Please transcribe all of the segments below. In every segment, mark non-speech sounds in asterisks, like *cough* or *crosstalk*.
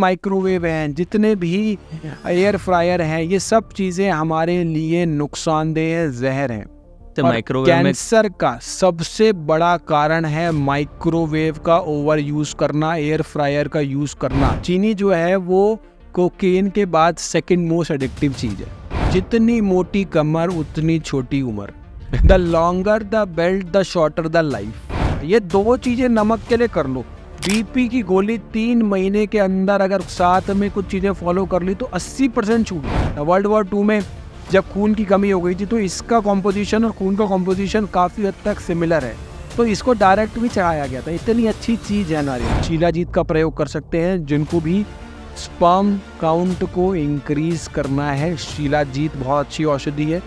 Microwave हैं जितने भी एयर फ्रायर हैं ये सब चीज़ें हमारे लिए नुकसानदेह जहर हैं तो माइक्रोवेव कैंसर का सबसे बड़ा कारण है माइक्रोवेव का ओवर यूज़ करना एयर फ्रायर का यूज़ करना चीनी जो है वो कोकेन के बाद सेकंड मोस्ट एडिक्टिव चीज़ है जितनी मोटी कमर उतनी छोटी उम्र the longer the belt the shorter the life ये दो चीज़ें नमक के लिए कर लो बीपी की गोली तीन महीने के अंदर अगर साथ में कुछ चीज़ें फॉलो कर ली तो 80 परसेंट छूट वर्ल्ड वॉर टू में जब खून की कमी हो गई थी तो इसका कॉम्पोजिशन और खून का कॉम्पोजिशन काफ़ी हद तक सिमिलर है तो इसको डायरेक्ट भी चढ़ाया गया था इतनी अच्छी चीज़ है हमारी जीत का प्रयोग कर सकते हैं जिनको भी स्पम काउंट को इंक्रीज करना है जीत बहुत अच्छी औषधि है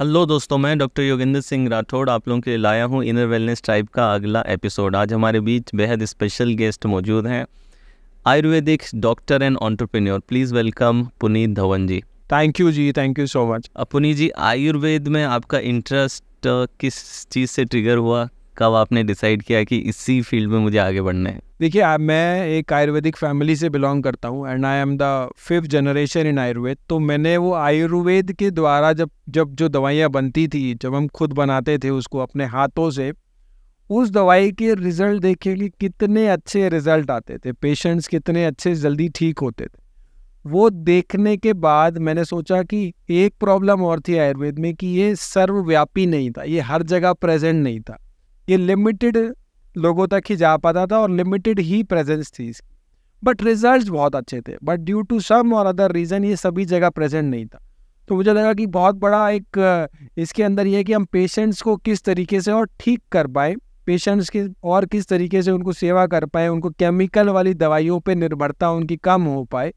हेलो दोस्तों मैं डॉक्टर योगेंद्र सिंह राठौड़ आप लोगों के लिए लाया हूँ इनर वेलनेस ट्राइब का अगला एपिसोड आज हमारे बीच बेहद स्पेशल गेस्ट मौजूद हैं Ayurvedic doctor and entrepreneur please welcome Puneet Dhawan ji thank you जी thank you so much Puneet ji Ayurveda में आपका इंटरेस्ट किस चीज़ से ट्रिगर हुआ कब आपने डिसाइड किया कि इसी फील्ड में मुझे आगे बढ़ना है देखिए मैं एक आयुर्वेदिक फैमिली से बिलोंग करता हूँ and I am the fifth generation in Ayurveda तो मैंने वो आयुर्वेद के द्वारा जब जब जो दवाइयाँ बनती थी जब हम खुद बनाते थे उसको अपने हाथों से उस दवाई के रिज़ल्ट देखे कि कितने अच्छे रिज़ल्ट आते थे पेशेंट्स कितने अच्छे जल्दी ठीक होते थे वो देखने के बाद मैंने सोचा कि एक प्रॉब्लम और थी आयुर्वेद में कि ये सर्वव्यापी नहीं था ये हर जगह प्रेजेंट नहीं था ये लिमिटेड लोगों तक ही जा पाता था और लिमिटेड ही प्रेजेंस थी इसकी बट रिज़ल्ट बहुत अच्छे थे बट ड्यू टू सम और अदर रीज़न ये सभी जगह प्रेजेंट नहीं था तो मुझे लगा कि बहुत बड़ा एक इसके अंदर यह है कि हम पेशेंट्स को किस तरीके से और ठीक कर पाए पेशेंट्स की और किस तरीके से उनको सेवा कर पाए उनको केमिकल वाली दवाइयों पर निर्भरता उनकी कम हो पाए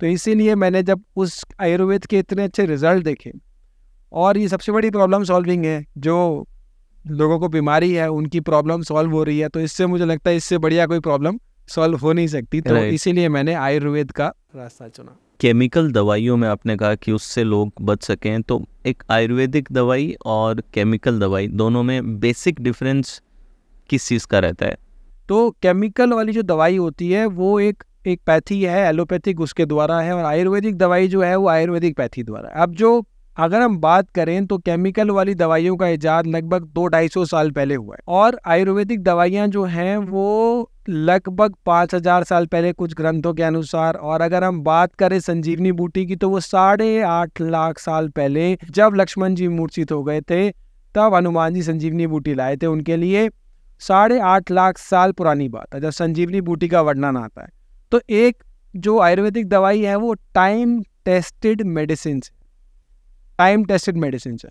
तो इसीलिए मैंने जब उस आयुर्वेद के इतने अच्छे रिजल्ट देखे और ये सबसे बड़ी प्रॉब्लम सॉल्विंग है जो लोगों को बीमारी है उनकी प्रॉब्लम सॉल्व हो रही है तो इससे मुझे लगता है इससे बढ़िया कोई प्रॉब्लम सॉल्व हो नहीं सकती तो इसीलिए मैंने आयुर्वेद का रास्ता चुना केमिकल दवाइयों में आपने कहा कि उससे लोग बच सकें तो एक आयुर्वेदिक दवाई और केमिकल दवाई दोनों में बेसिक डिफरेंस किस चीज़ का रहता है तो केमिकल वाली जो दवाई होती है वो एक एक पैथी है एलोपैथिक उसके द्वारा है और आयुर्वेदिक दवाई जो है वो आयुर्वेदिक पैथी द्वारा है अब जो अगर हम बात करें तो केमिकल वाली दवाइयों का इजाद लगभग दो ढाई सौ साल पहले हुआ है और आयुर्वेदिक दवाइयां जो हैं वो लगभग पाँच हजार साल पहले कुछ ग्रंथों के अनुसार और अगर हम बात करें संजीवनी बूटी की तो वो साढ़े आठ लाख साल पहले जब लक्ष्मण जी मूर्छित हो गए थे तब हनुमान जी संजीवनी बूटी लाए थे उनके लिए साढ़े आठ लाख साल पुरानी बात है जब संजीवनी बूटी का वर्णन आता है तो एक जो आयुर्वेदिक दवाई है वो time tested medicine time tested medicine है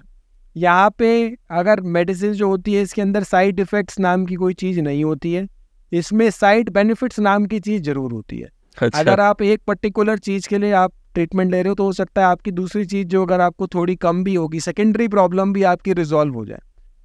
यहाँ पे अगर मेडिसिन जो होती है इसके अंदर साइड इफ़ेक्ट्स नाम की कोई चीज़ नहीं होती है इसमें साइड बेनिफिट्स नाम की चीज़ ज़रूर होती है अच्छा। अगर आप एक पर्टिकुलर चीज़ के लिए आप ट्रीटमेंट ले रहे हो तो हो सकता है आपकी दूसरी चीज़ जो अगर आपको थोड़ी कम भी होगी सेकेंडरी प्रॉब्लम भी आपकी रिजॉल्व हो जाए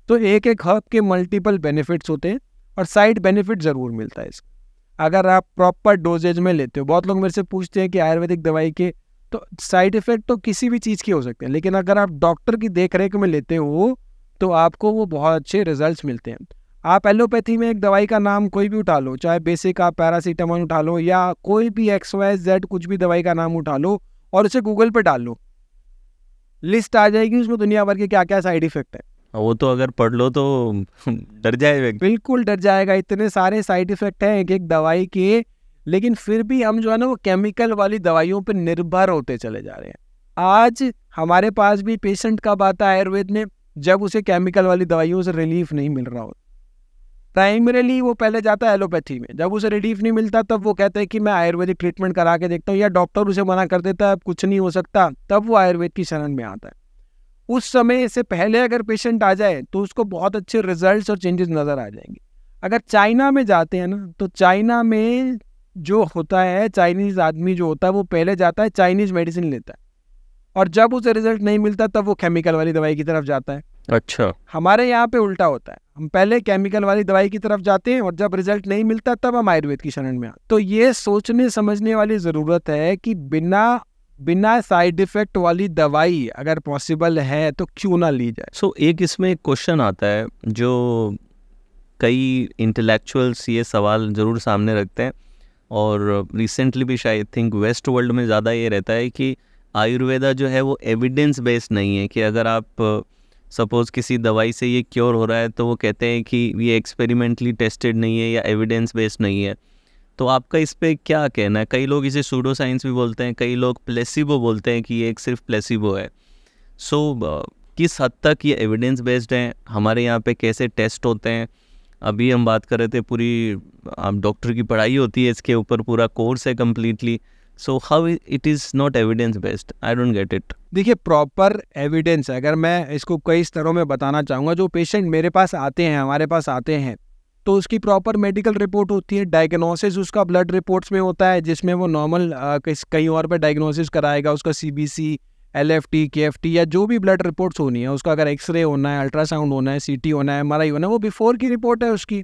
तो एक एक हब के मल्टीपल बेनिफिट्स होते हैं और साइड बेनिफिट ज़रूर मिलता है इसका अगर आप प्रॉपर डोजेज में लेते हो बहुत लोग मेरे से पूछते हैं कि आयुर्वेदिक दवाई के तो साइड इफ़ेक्ट तो किसी भी चीज़ के हो सकते हैं लेकिन अगर आप डॉक्टर की देख रेख में लेते हो तो आपको वो बहुत अच्छे रिजल्ट मिलते हैं आप एलोपैथी में एक दवाई का नाम कोई भी उठा लो चाहे बेसिक आप पैरासीटामोल उठा लो या कोई भी एक्स वाई जेड कुछ भी दवाई का नाम उठा लो और उसे गूगल पर डाल लो लिस्ट आ जाएगी उसमें दुनिया भर के क्या क्या साइड इफेक्ट है वो तो अगर पढ़ लो तो *laughs* डर जाएगा बिल्कुल डर जाएगा इतने सारे साइड इफेक्ट हैं एक एक दवाई के लेकिन फिर भी हम जो है ना वो केमिकल वाली दवाइयों पर निर्भर होते चले जा रहे हैं आज हमारे पास भी पेशेंट कब आता है आयुर्वेद में जब उसे केमिकल वाली दवाइयों से रिलीफ नहीं मिल रहा होता प्राइमरीली वो पहले जाता है एलोपैथी में जब उसे रिलीफ नहीं मिलता तब वो कहते हैं कि मैं आयुर्वेदिक ट्रीटमेंट करा के देखता हूँ या डॉक्टर उसे मना कर देता है अब कुछ नहीं हो सकता तब वो आयुर्वेद की शरण में आता है उस समय से पहले अगर पेशेंट आ जाए तो उसको बहुत अच्छे रिजल्ट और चेंजेस नज़र आ जाएंगे अगर चाइना में जाते हैं ना तो चाइना में जो होता है चाइनीज़ आदमी जो होता है वो पहले जाता है चाइनीज़ मेडिसिन लेता है और जब उसे रिजल्ट नहीं मिलता तब वो केमिकल वाली दवाई की तरफ जाता है अच्छा हमारे यहाँ पे उल्टा होता है हम पहले केमिकल वाली दवाई की तरफ जाते हैं और जब रिजल्ट नहीं मिलता तब हम आयुर्वेद की शरण में आते तो ये सोचने समझने वाली ज़रूरत है कि बिना बिना साइड इफेक्ट वाली दवाई अगर पॉसिबल है तो क्यों ना ली जाए सो so, एक इसमें क्वेश्चन आता है जो कई इंटेलेक्चुअल्स ये सवाल ज़रूर सामने रखते हैं और रिसेंटली भी शायद थिंक वेस्ट वर्ल्ड में ज़्यादा ये रहता है कि आयुर्वेदा जो है वो एविडेंस बेस्ड नहीं है कि अगर आप सपोज़ किसी दवाई से ये क्योर हो रहा है तो वो कहते हैं कि ये एक्सपेरिमेंटली टेस्टेड नहीं है या एविडेंस बेस्ड नहीं है तो आपका इस पर क्या कहना है कई लोग इसे सूडो साइंस भी बोलते हैं कई लोग प्लेसिबो बोलते हैं कि ये एक सिर्फ प्लेसिबो है सो so, किस हद तक ये एविडेंस बेस्ड हैं हमारे यहाँ पे कैसे टेस्ट होते हैं अभी हम बात कर रहे थे पूरी आप डॉक्टर की पढ़ाई होती है इसके ऊपर पूरा कोर्स है completely so how it is not evidence based I don't get it देखिए प्रॉपर एविडेंस अगर मैं इसको कई स्तरों में बताना चाहूँगा जो पेशेंट मेरे पास आते हैं हमारे पास आते हैं तो उसकी प्रॉपर मेडिकल रिपोर्ट होती है डायग्नोसिस उसका ब्लड रिपोर्ट्स में होता है जिसमें वो नॉर्मल कहीं और पर डायग्नोसिस कराएगा उसका C L F T K F T या जो भी ब्लड रिपोर्ट्स होनी है उसका अगर एक्सरे होना है अल्ट्रासाउंड होना है सी टी होना है एम आर आई होना है वो बिफोर की रिपोर्ट है उसकी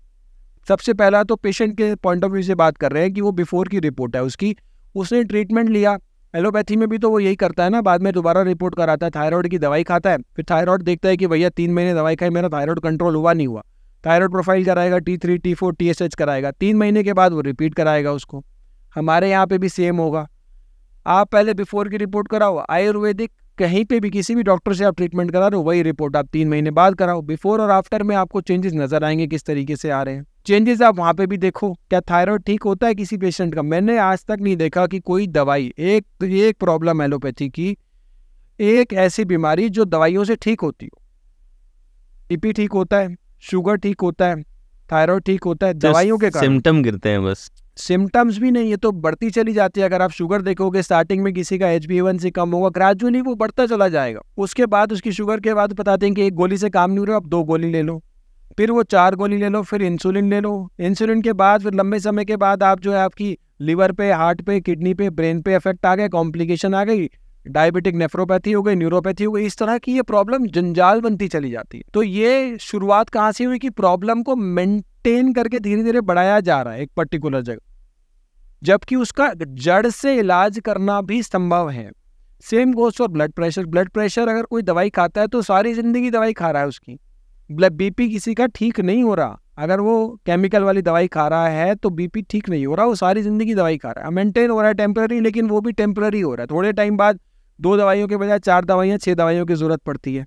सबसे पहला तो पेशेंट के पॉइंट ऑफ व्यू से बात कर रहे हैं कि वो बिफोर की रिपोर्ट है उसकी उसने ट्रीटमेंट लिया एलोपैथी में भी तो वो यही करता है ना बाद में दोबारा रिपोर्ट कराता है थायराइड की दवाई खाता है फिर थायराइड देखता है कि भैया तीन महीने दवाई खाई मेरा थायराइड कंट्रोल हुआ नहीं हुआ थायराइड प्रोफाइल कराएगा T three T four T S H कराएगा तीन महीने के बाद वो रिपीट कराएगा उसको हमारे यहाँ पे भी सेम होगा आप पहले बिफोर की रिपोर्ट कराओ आयुर्वेदिक कहीं पे भी किसी भी डॉक्टर से आप ट्रीटमेंट करा रहे हो वही रिपोर्ट आप तीन महीने बाद कराओ बिफोर और आफ्टर में आपको चेंजेस नजर आएंगे किस तरीके से आ रहे हैं चेंजेस आप वहाँ पे भी देखो क्या थायराइड ठीक होता है किसी पेशेंट का मैंने आज तक नहीं देखा कि कोई दवाई एक तो एक प्रॉब्लम एलोपैथी की एक ऐसी बीमारी जो दवाइयों से ठीक होती हो टीपी ठीक होता है शुगर ठीक होता है थायराइड ठीक होता है दवाइयों के सिम्टम गिरते हैं बस सिम्टम्स भी नहीं है तो बढ़ती चली जाती है अगर आप शुगर देखोगे स्टार्टिंग में किसी का एच से कम होगा ग्रेजुअली वो बढ़ता चला जाएगा उसके बाद उसकी शुगर के बाद बताते हैं कि एक गोली से काम नहीं हो रहा आप दो गोली ले लो फिर वो चार गोली ले लो फिर इंसुलिन ले लो इंसुलिन के बाद फिर लंबे समय के बाद आप जो है आपकी लीवर पे हार्ट पे किडनी पे ब्रेन पे इफेक्ट आ गया कॉम्प्लिकेशन आ गई डायबिटिक नेफ्रोपैथी हो गई न्यूरोपैथी हो गई इस तरह की ये प्रॉब्लम जंजाल बनती चली जाती है तो ये शुरुआत कहाँ से हुई कि प्रॉब्लम को मेंटेन करके धीरे धीरे बढ़ाया जा रहा है एक पर्टिकुलर जगह जबकि उसका जड़ से इलाज करना भी संभव है same goes for blood pressure blood pressure अगर कोई दवाई खाता है तो सारी ज़िंदगी दवाई खा रहा है उसकी ब्लड बीपी किसी का ठीक नहीं हो रहा अगर वो केमिकल वाली दवाई खा रहा है तो बीपी ठीक नहीं हो रहा वो सारी ज़िंदगी दवाई खा रहा है मेंटेन हो रहा है टेम्प्रेरी लेकिन वो भी टेम्प्रेरी हो रहा है थोड़े टाइम बाद दो दवाइयों के बजाय चार दवाइयाँ छः दवाइयों की ज़रूरत पड़ती है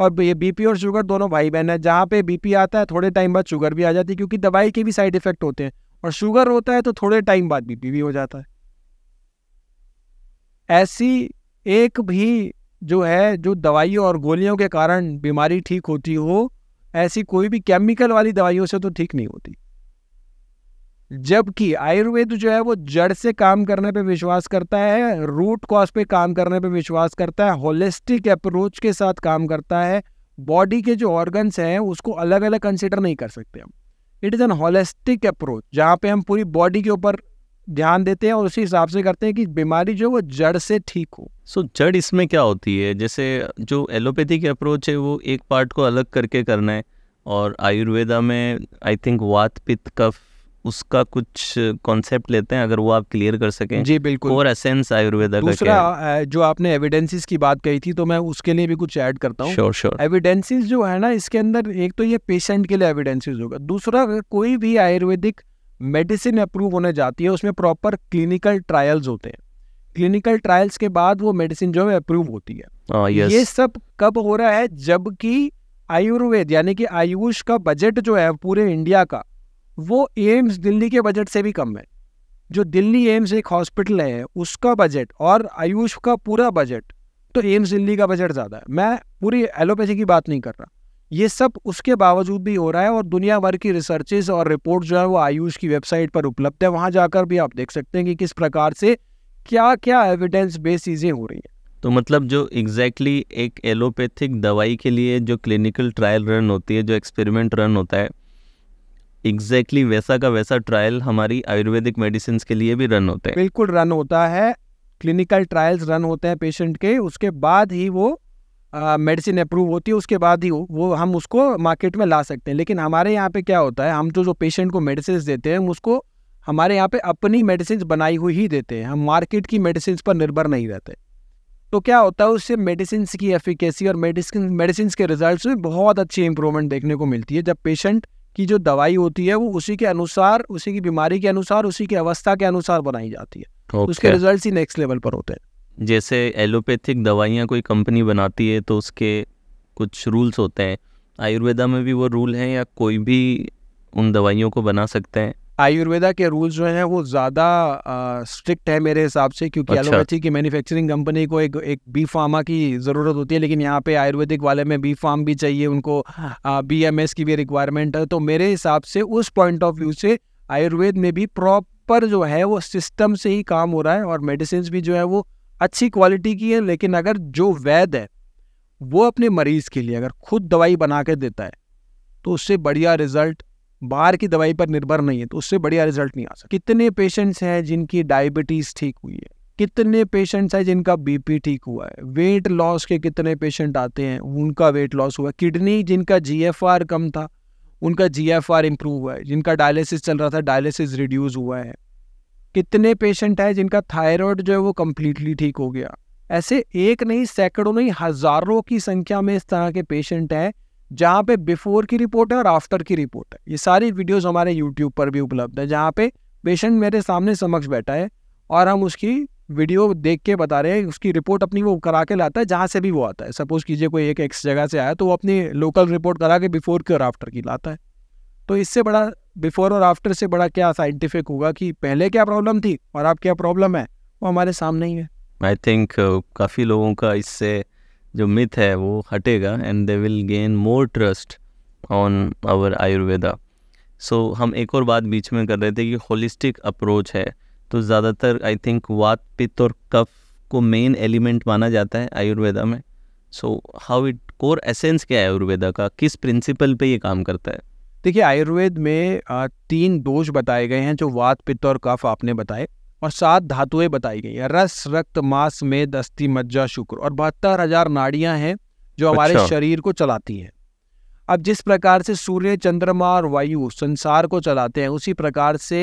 और ये बीपी और शुगर दोनों भाई बहन है जहाँ पे बीपी आता है थोड़े टाइम बाद शुगर भी आ जाती है क्योंकि दवाई के भी साइड इफेक्ट होते हैं और शुगर होता है तो थोड़े टाइम बाद बीपी भी हो जाता है ऐसी एक भी जो है जो दवाइयों और गोलियों के कारण बीमारी ठीक होती हो ऐसी कोई भी केमिकल वाली दवाइयों से तो ठीक नहीं होती जबकि आयुर्वेद जो है वो जड़ से काम करने पे विश्वास करता है रूट कॉज पे काम करने पे विश्वास करता है होलिस्टिक अप्रोच के साथ काम करता है बॉडी के जो ऑर्गन्स हैं उसको अलग अलग कंसिडर नहीं कर सकते हम it is an holistic approach जहाँ पे हम पूरी बॉडी के ऊपर ध्यान देते हैं और उसी हिसाब से करते हैं कि बीमारी जो है वो जड़ से ठीक हो सो so, जड़ इसमें क्या होती है जैसे जो एलोपैथी की अप्रोच है वो एक पार्ट को अलग करके करना है और आयुर्वेदा में आई थिंक वात पित्त कफ उसका कुछ कॉन्सेप्ट लेते हैं अगर वो आप क्लियर कर सकें जी बिल्कुल और एसेंस आयुर्वेदा दूसरा जो आपने एविडेंसेस की बात कही थी तो मैं उसके लिए भी कुछ ऐड करता हूँ श्योर श्योर एविडेंसेस जो है ना इसके अंदर एक तो ये पेशेंट के लिए एविडेंसेस होगा दूसरा कोई भी आयुर्वेदिक मेडिसिन अप्रूव होने जाती है उसमें प्रॉपर क्लिनिकल ट्रायल्स होते हैं क्लिनिकल ट्रायल्स के बाद वो मेडिसिन जो है अप्रूव होती है आ, ah, ये सब कब हो रहा है जबकि आयुर्वेद यानी कि आयुष का बजट जो है पूरे इंडिया का वो एम्स दिल्ली के बजट से भी कम है जो दिल्ली एम्स एक हॉस्पिटल है उसका बजट और आयुष का पूरा बजट तो एम्स दिल्ली का बजट ज़्यादा है मैं पूरी एलोपैथी की बात नहीं कर रहा ये सब उसके बावजूद भी हो रहा है और दुनिया भर की रिसर्चेज और रिपोर्ट जो है वो आयुष की वेबसाइट पर उपलब्ध है वहाँ जाकर भी आप देख सकते हैं कि किस प्रकार से क्या क्या एविडेंस बेस्ड चीज़ें हो रही हैं तो मतलब जो एग्जैक्टली exactly एक एलोपैथिक दवाई के लिए जो क्लिनिकल ट्रायल रन होती है जो एक्सपेरिमेंट रन होता है एग्जैक्टली exactly वैसा का वैसा ट्रायल हमारी आयुर्वेदिक मेडिसिन के लिए भी रन होते हैं बिल्कुल रन होता है क्लिनिकल ट्रायल्स रन होते हैं पेशेंट के उसके बाद ही वो मेडिसिन अप्रूव होती है उसके बाद ही वो हम उसको मार्केट में ला सकते हैं लेकिन हमारे यहाँ पे क्या होता है हम जो जो पेशेंट को मेडिसिन देते हैं हम उसको हमारे यहाँ पे अपनी मेडिसिन बनाई हुई ही देते हैं हम मार्केट की मेडिसिन पर निर्भर नहीं रहते तो क्या होता है उससे मेडिसिन की एफिकेसी और मेडिसिन मेडिसिन के रिजल्ट में बहुत अच्छी इंप्रूवमेंट देखने को मिलती है जब पेशेंट की जो दवाई होती है वो उसी के अनुसार उसी की बीमारी के अनुसार उसी की अवस्था के अनुसार बनाई जाती है तो okay. उसके रिजल्ट ही नेक्स्ट लेवल पर होते हैं जैसे एलोपैथिक दवाइयाँ कोई कंपनी बनाती है तो उसके कुछ रूल्स होते हैं आयुर्वेदा में भी वो रूल हैं या कोई भी उन दवाइयों को बना सकते हैं आयुर्वेदा के रूल्स जो हैं वो ज़्यादा स्ट्रिक्ट है मेरे हिसाब से क्योंकि अच्छा। एलोपैथी की मैन्युफैक्चरिंग कंपनी को एक एक बी फार्मा की ज़रूरत होती है लेकिन यहाँ पे आयुर्वेदिक वाले में बी फार्म भी चाहिए उनको बी एम एस की भी रिक्वायरमेंट है तो मेरे हिसाब से उस पॉइंट ऑफ व्यू से आयुर्वेद में भी प्रॉपर जो है वो सिस्टम से ही काम हो रहा है और मेडिसिन भी जो है वो अच्छी क्वालिटी की है लेकिन अगर जो वैद है वो अपने मरीज़ के लिए अगर खुद दवाई बना के देता है तो उससे बढ़िया रिजल्ट बाहर की दवाई पर निर्भर नहीं है तो उससे बढ़िया रिजल्ट नहीं आ सकता कितने पेशेंट्स हैं जिनकी डायबिटीज़ ठीक हुई है कितने पेशेंट्स हैं जिनका बीपी ठीक हुआ है वेट लॉस के कितने पेशेंट आते हैं उनका वेट लॉस हुआ है किडनी जिनका जीएफआर कम था उनका जीएफआर इंप्रूव हुआ है जिनका डायलिसिस चल रहा था डायलिसिस रिड्यूस हुआ है कितने पेशेंट हैं जिनका थायराइड जो है वो कम्प्लीटली ठीक हो गया ऐसे एक नहीं सैकड़ों नहीं हज़ारों की संख्या में इस तरह के पेशेंट हैं जहाँ पे बिफोर की रिपोर्ट है और आफ्टर की रिपोर्ट है ये सारी वीडियोस हमारे यूट्यूब पर भी उपलब्ध है जहाँ पे पेशेंट मेरे सामने समक्ष बैठा है और हम उसकी वीडियो देख के बता रहे हैं उसकी रिपोर्ट अपनी वो करा के लाता है जहाँ से भी वो आता है सपोज़ कीजिए कोई एक एक्स जगह से आया तो वो अपनी लोकल रिपोर्ट करा के बिफोर की और आफ्टर की लाता है तो इससे बड़ा बिफोर और आफ्टर से बड़ा क्या साइंटिफिक होगा कि पहले क्या प्रॉब्लम थी और आप क्या प्रॉब्लम है वो हमारे सामने ही है आई थिंक uh, काफ़ी लोगों का इससे जो मिथ है वो हटेगा and they will gain more trust on our Ayurveda so हम एक और बात बीच में कर रहे थे कि होलिस्टिक अप्रोच है तो ज़्यादातर आई थिंक वात पित्त और कफ को मेन एलिमेंट माना जाता है आयुर्वेदा में so how it core essence क्या है आयुर्वेदा का किस प्रिंसिपल पे ये काम करता है देखिए आयुर्वेद में तीन दोष बताए गए हैं जो वात पित्त और कफ आपने बताए और सात धातुएं बताई गई हैं रस रक्त मांस में दस्ती मज्जा शुक्र और बहत्तर हजार नाड़ियां हैं जो हमारे अच्छा। शरीर को चलाती हैं अब जिस प्रकार से सूर्य चंद्रमा और वायु संसार को चलाते हैं उसी प्रकार से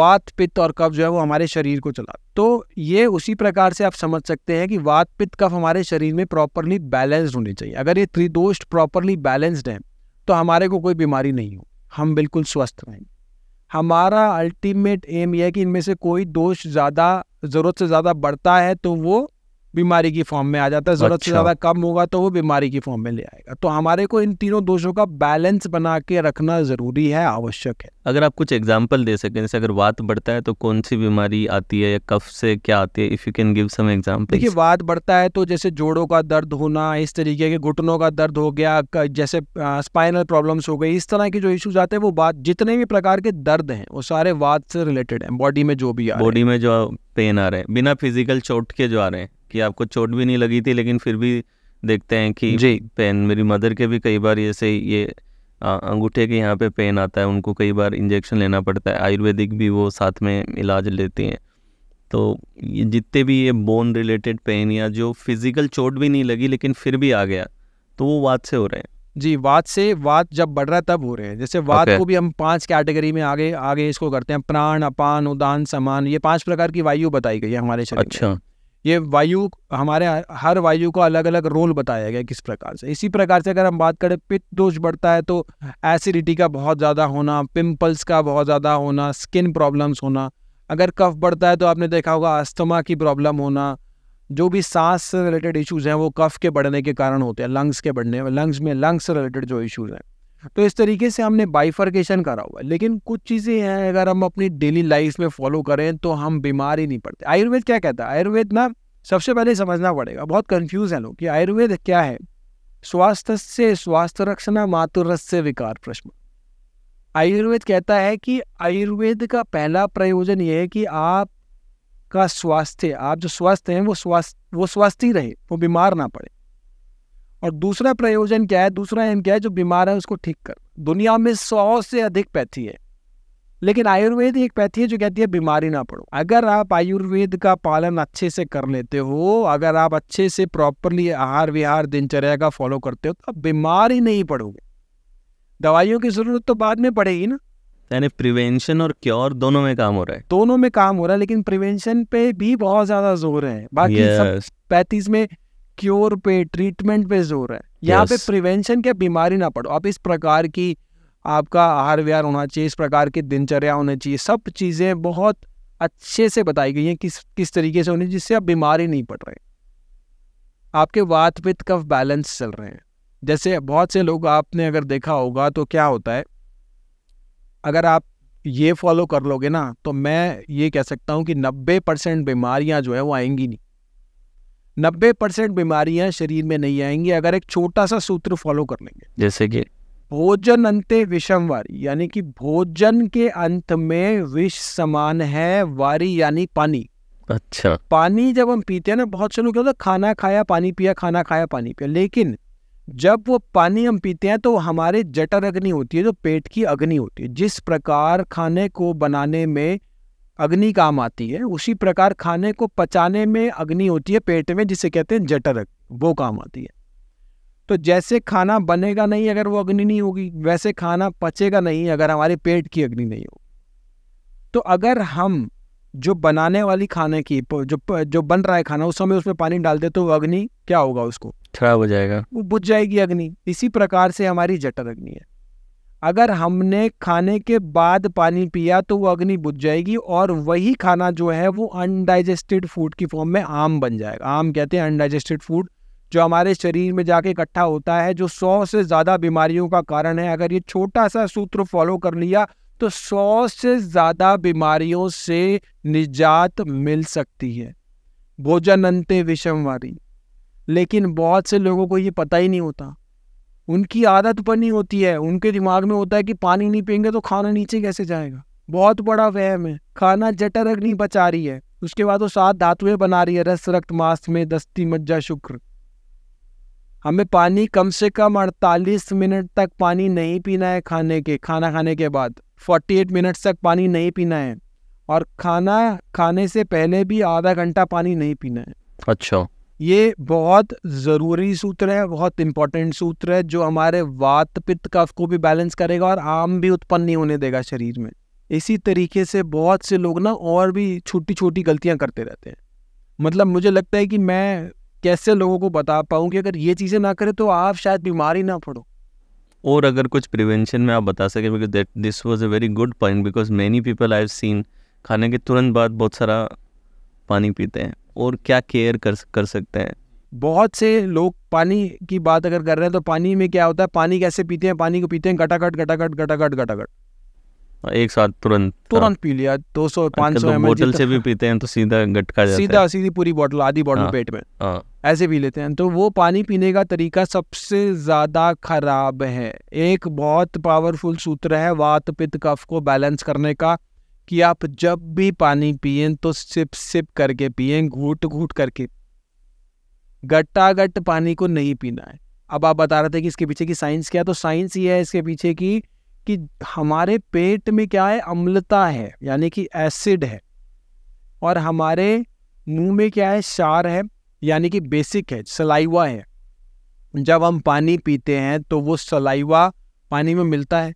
वात पित्त और कफ जो है वो हमारे शरीर को चला तो ये उसी प्रकार से आप समझ सकते हैं कि वात पित्त कफ हमारे शरीर में प्रॉपरली बैलेंस्ड होने चाहिए अगर ये त्रिदोष प्रॉपरली बैलेंस्ड हैं तो हमारे को कोई बीमारी नहीं हो हम बिल्कुल स्वस्थ रहेंगे हमारा अल्टीमेट एम यह है कि इनमें से कोई दोष ज़्यादा ज़रूरत से ज़्यादा बढ़ता है तो वो बीमारी की फॉर्म में आ जाता है ज़रूरत अच्छा। से ज़्यादा कम होगा तो वो बीमारी की फॉर्म में ले आएगा तो हमारे को इन तीनों दोषों का बैलेंस बना के रखना ज़रूरी है आवश्यक है अगर आप कुछ एग्जाम्पल दे सकें जैसे अगर वात बढ़ता है तो कौन सी बीमारी आती है या कफ से क्या आती है if you can give some example देखिए वात बढ़ता है तो जैसे जोड़ों का दर्द होना इस तरीके के घुटनों का दर्द हो गया जैसे स्पाइनल प्रॉब्लम्स हो गई इस तरह के जो इश्यूज आते हैं वो बात जितने भी प्रकार के दर्द हैं वो सारे वात से रिलेटेड हैं बॉडी में जो भी बॉडी में जो पेन आ रहे हैं बिना फिजिकल चोट के जो आ रहे हैं कि आपको चोट भी नहीं लगी थी लेकिन फिर भी देखते हैं कि जी पेन मेरी मदर के भी कई बार ऐसे ये अंगूठे के यहाँ पे पेन आता है उनको कई बार इंजेक्शन लेना पड़ता है आयुर्वेदिक भी वो साथ में इलाज लेती हैं तो ये जितने भी ये बोन रिलेटेड पेन या जो फिज़िकल चोट भी नहीं लगी लेकिन फिर भी आ गया तो वो वाद से हो रहे हैं जी वाद से वाद जब बढ़ रहा है तब हो रहे हैं जैसे वाद okay. को भी हम पांच कैटेगरी में आगे आगे इसको करते हैं प्राण अपान उदान समान ये पांच प्रकार की वायु बताई गई है हमारे शरीर अच्छा में। ये वायु हमारे हर वायु को अलग अलग रोल बताया गया किस प्रकार से इसी प्रकार से अगर हम बात करें पित्त दोष बढ़ता है तो एसिडिटी का बहुत ज़्यादा होना पिंपल्स का बहुत ज़्यादा होना स्किन प्रॉब्लम्स होना अगर कफ बढ़ता है तो आपने देखा होगा अस्थमा की प्रॉब्लम होना जो भी सांस से रिलेटेड इश्यूज़ हैं वो कफ के बढ़ने के कारण होते हैं लंग्स के बढ़ने लंग्स में लंग्स से रिलेटेड जो इश्यूज़ हैं तो इस तरीके से हमने बाइफर्केशन करा हुआ है लेकिन कुछ चीज़ें हैं अगर हम अपनी डेली लाइफ में फॉलो करें तो हम बीमार ही नहीं पड़ते आयुर्वेद क्या कहता है आयुर्वेद ना सबसे पहले समझना पड़ेगा बहुत कन्फ्यूज है लोग कि आयुर्वेद क्या है स्वास्थ्य से स्वास्थ्य रक्षणा मातुर से विकार प्रश्न आयुर्वेद कहता है कि आयुर्वेद का पहला प्रयोजन यह है कि आप का स्वास्थ्य आप जो स्वस्थ हैं वो स्वास्थ्य वो स्वस्थ ही रहे वो बीमार ना पड़े और दूसरा प्रयोजन क्या है दूसरा एम क्या है जो बीमार है उसको ठीक कर दुनिया में सौ से अधिक पैथी है लेकिन आयुर्वेद एक पैथी है जो कहती है बीमारी ना पड़ो अगर आप आयुर्वेद का पालन अच्छे से कर लेते हो अगर आप अच्छे से प्रॉपरली आहार विहार दिनचर्या का फॉलो करते हो तो आप बीमार ही नहीं पड़ोगे दवाइयों की जरूरत तो बाद में पड़ेगी ना यानी प्रिवेंशन और क्योर दोनों में काम हो रहा है दोनों में काम हो रहा है लेकिन प्रिवेंशन पे भी बहुत ज्यादा जोर है बाकी yes. सब पैतीस में क्योर पे ट्रीटमेंट पे जोर है यहाँ yes. पे प्रिवेंशन क्या बीमारी ना पड़ो आप इस प्रकार की आपका आहार व्यार होना चाहिए इस प्रकार की दिनचर्या होनी चाहिए सब चीज़ें बहुत अच्छे से बताई गई हैं किस किस तरीके से होनी जिससे आप बीमारी नहीं पड़ रहे आपके वात पित्त कफ बैलेंस चल रहे हैं जैसे बहुत से लोग आपने अगर देखा होगा तो क्या होता है अगर आप ये फॉलो कर लोगे ना तो मैं ये कह सकता हूँ कि 90 परसेंट बीमारियाँ जो है वो आएंगी नहीं नब्बे परसेंट बीमारियां शरीर में नहीं आएंगी अगर एक छोटा सा सूत्र फॉलो कर लेंगे जैसे कि भोजन अंत विषम वारी यानी कि भोजन के अंत में विष समान है वारी यानी पानी अच्छा पानी जब हम पीते हैं ना बहुत से लोग क्या होता है खाना खाया पानी पिया खाना खाया पानी पिया लेकिन जब वो पानी हम पीते हैं तो हमारे जटर अग्नि होती है जो पेट की अग्नि होती है जिस प्रकार खाने को बनाने में अग्नि काम आती है उसी प्रकार खाने को पचाने में अग्नि होती है पेट में जिसे कहते हैं जटरक वो काम आती है तो जैसे खाना बनेगा नहीं अगर वो अग्नि नहीं होगी वैसे खाना पचेगा नहीं अगर हमारे पेट की अग्नि नहीं होगी तो अगर हम जो बनाने वाली खाने की जो जो बन रहा है खाना उस समय उसमें पानी डाल दे तो अग्नि क्या होगा उसको खराब हो जाएगा वो बुझ जाएगी अग्नि इसी प्रकार से हमारी जटर अग्नि है अगर हमने खाने के बाद पानी पिया तो वो अग्नि बुझ जाएगी और वही खाना जो है वो अनडाइजेस्टेड फूड की फॉर्म में आम बन जाएगा आम कहते हैं अनडाइजेस्टेड फूड जो हमारे शरीर में जाके इकट्ठा होता है जो सौ से ज़्यादा बीमारियों का कारण है अगर ये छोटा सा सूत्र फॉलो कर लिया तो सौ से ज़्यादा बीमारियों से निजात मिल सकती है भोजन अंत विषम वाली लेकिन बहुत से लोगों को ये पता ही नहीं होता उनकी आदत बनी होती है उनके दिमाग में होता है कि पानी नहीं पियेंगे तो खाना नीचे कैसे जाएगा बहुत बड़ा वहम है खाना जटर अग्नि बचा रही है उसके बाद वो सात धातुएं बना रही है रस रक्त मास में दस्ती मज्जा शुक्र हमें पानी कम से कम 48 मिनट तक पानी नहीं पीना है खाने के खाना खाने के बाद 48 मिनट तक पानी नहीं पीना है और खाना खाने से पहले भी आधा घंटा पानी नहीं पीना है अच्छा ये बहुत ज़रूरी सूत्र है बहुत इम्पॉर्टेंट सूत्र है जो हमारे वात पित्त कफ को भी बैलेंस करेगा और आम भी उत्पन्न नहीं होने देगा शरीर में इसी तरीके से बहुत से लोग ना और भी छोटी छोटी गलतियाँ करते रहते हैं मतलब मुझे लगता है कि मैं कैसे लोगों को बता पाऊँ कि अगर ये चीज़ें ना करें तो आप शायद बीमारी ना पड़ो और अगर कुछ प्रिवेंशन में आप बता सकें because that this was a very good point because many people I have seen खाने के तुरंत बाद बहुत सारा पानी पीते हैं और क्या केयर कर कर सकते हैं बहुत से लोग पानी की बात अगर कर रहे हैं तो पानी में क्या होता है पानी कैसे पीते हैं पानी को पीते हैं गटाघट गटाघट गटाघट गटाघट हाँ, एक साथ तुरंत तुरंत पी लिया दो सौ पाँच सौ तो बोटल से भी पीते हैं तो सीधा गटका जाता सीधा है। सीधी पूरी बोतल आधी बोतल हाँ, पेट में हाँ। ऐसे पी लेते हैं तो वो पानी पीने का तरीका सबसे ज़्यादा खराब है एक बहुत पावरफुल सूत्र है वात पित्त कफ को बैलेंस करने का कि आप जब भी पानी पिए तो सिप सिप करके पिए घूट घूट करके गट पानी को नहीं पीना है अब आप बता रहे थे कि इसके पीछे की साइंस क्या है तो साइंस ये है इसके पीछे की कि हमारे पेट में क्या है अम्लता है यानी कि एसिड है और हमारे मुंह में क्या है शार है यानी कि बेसिक है सलाइवा है जब हम पानी पीते हैं तो वो सलाइवा पानी में मिलता है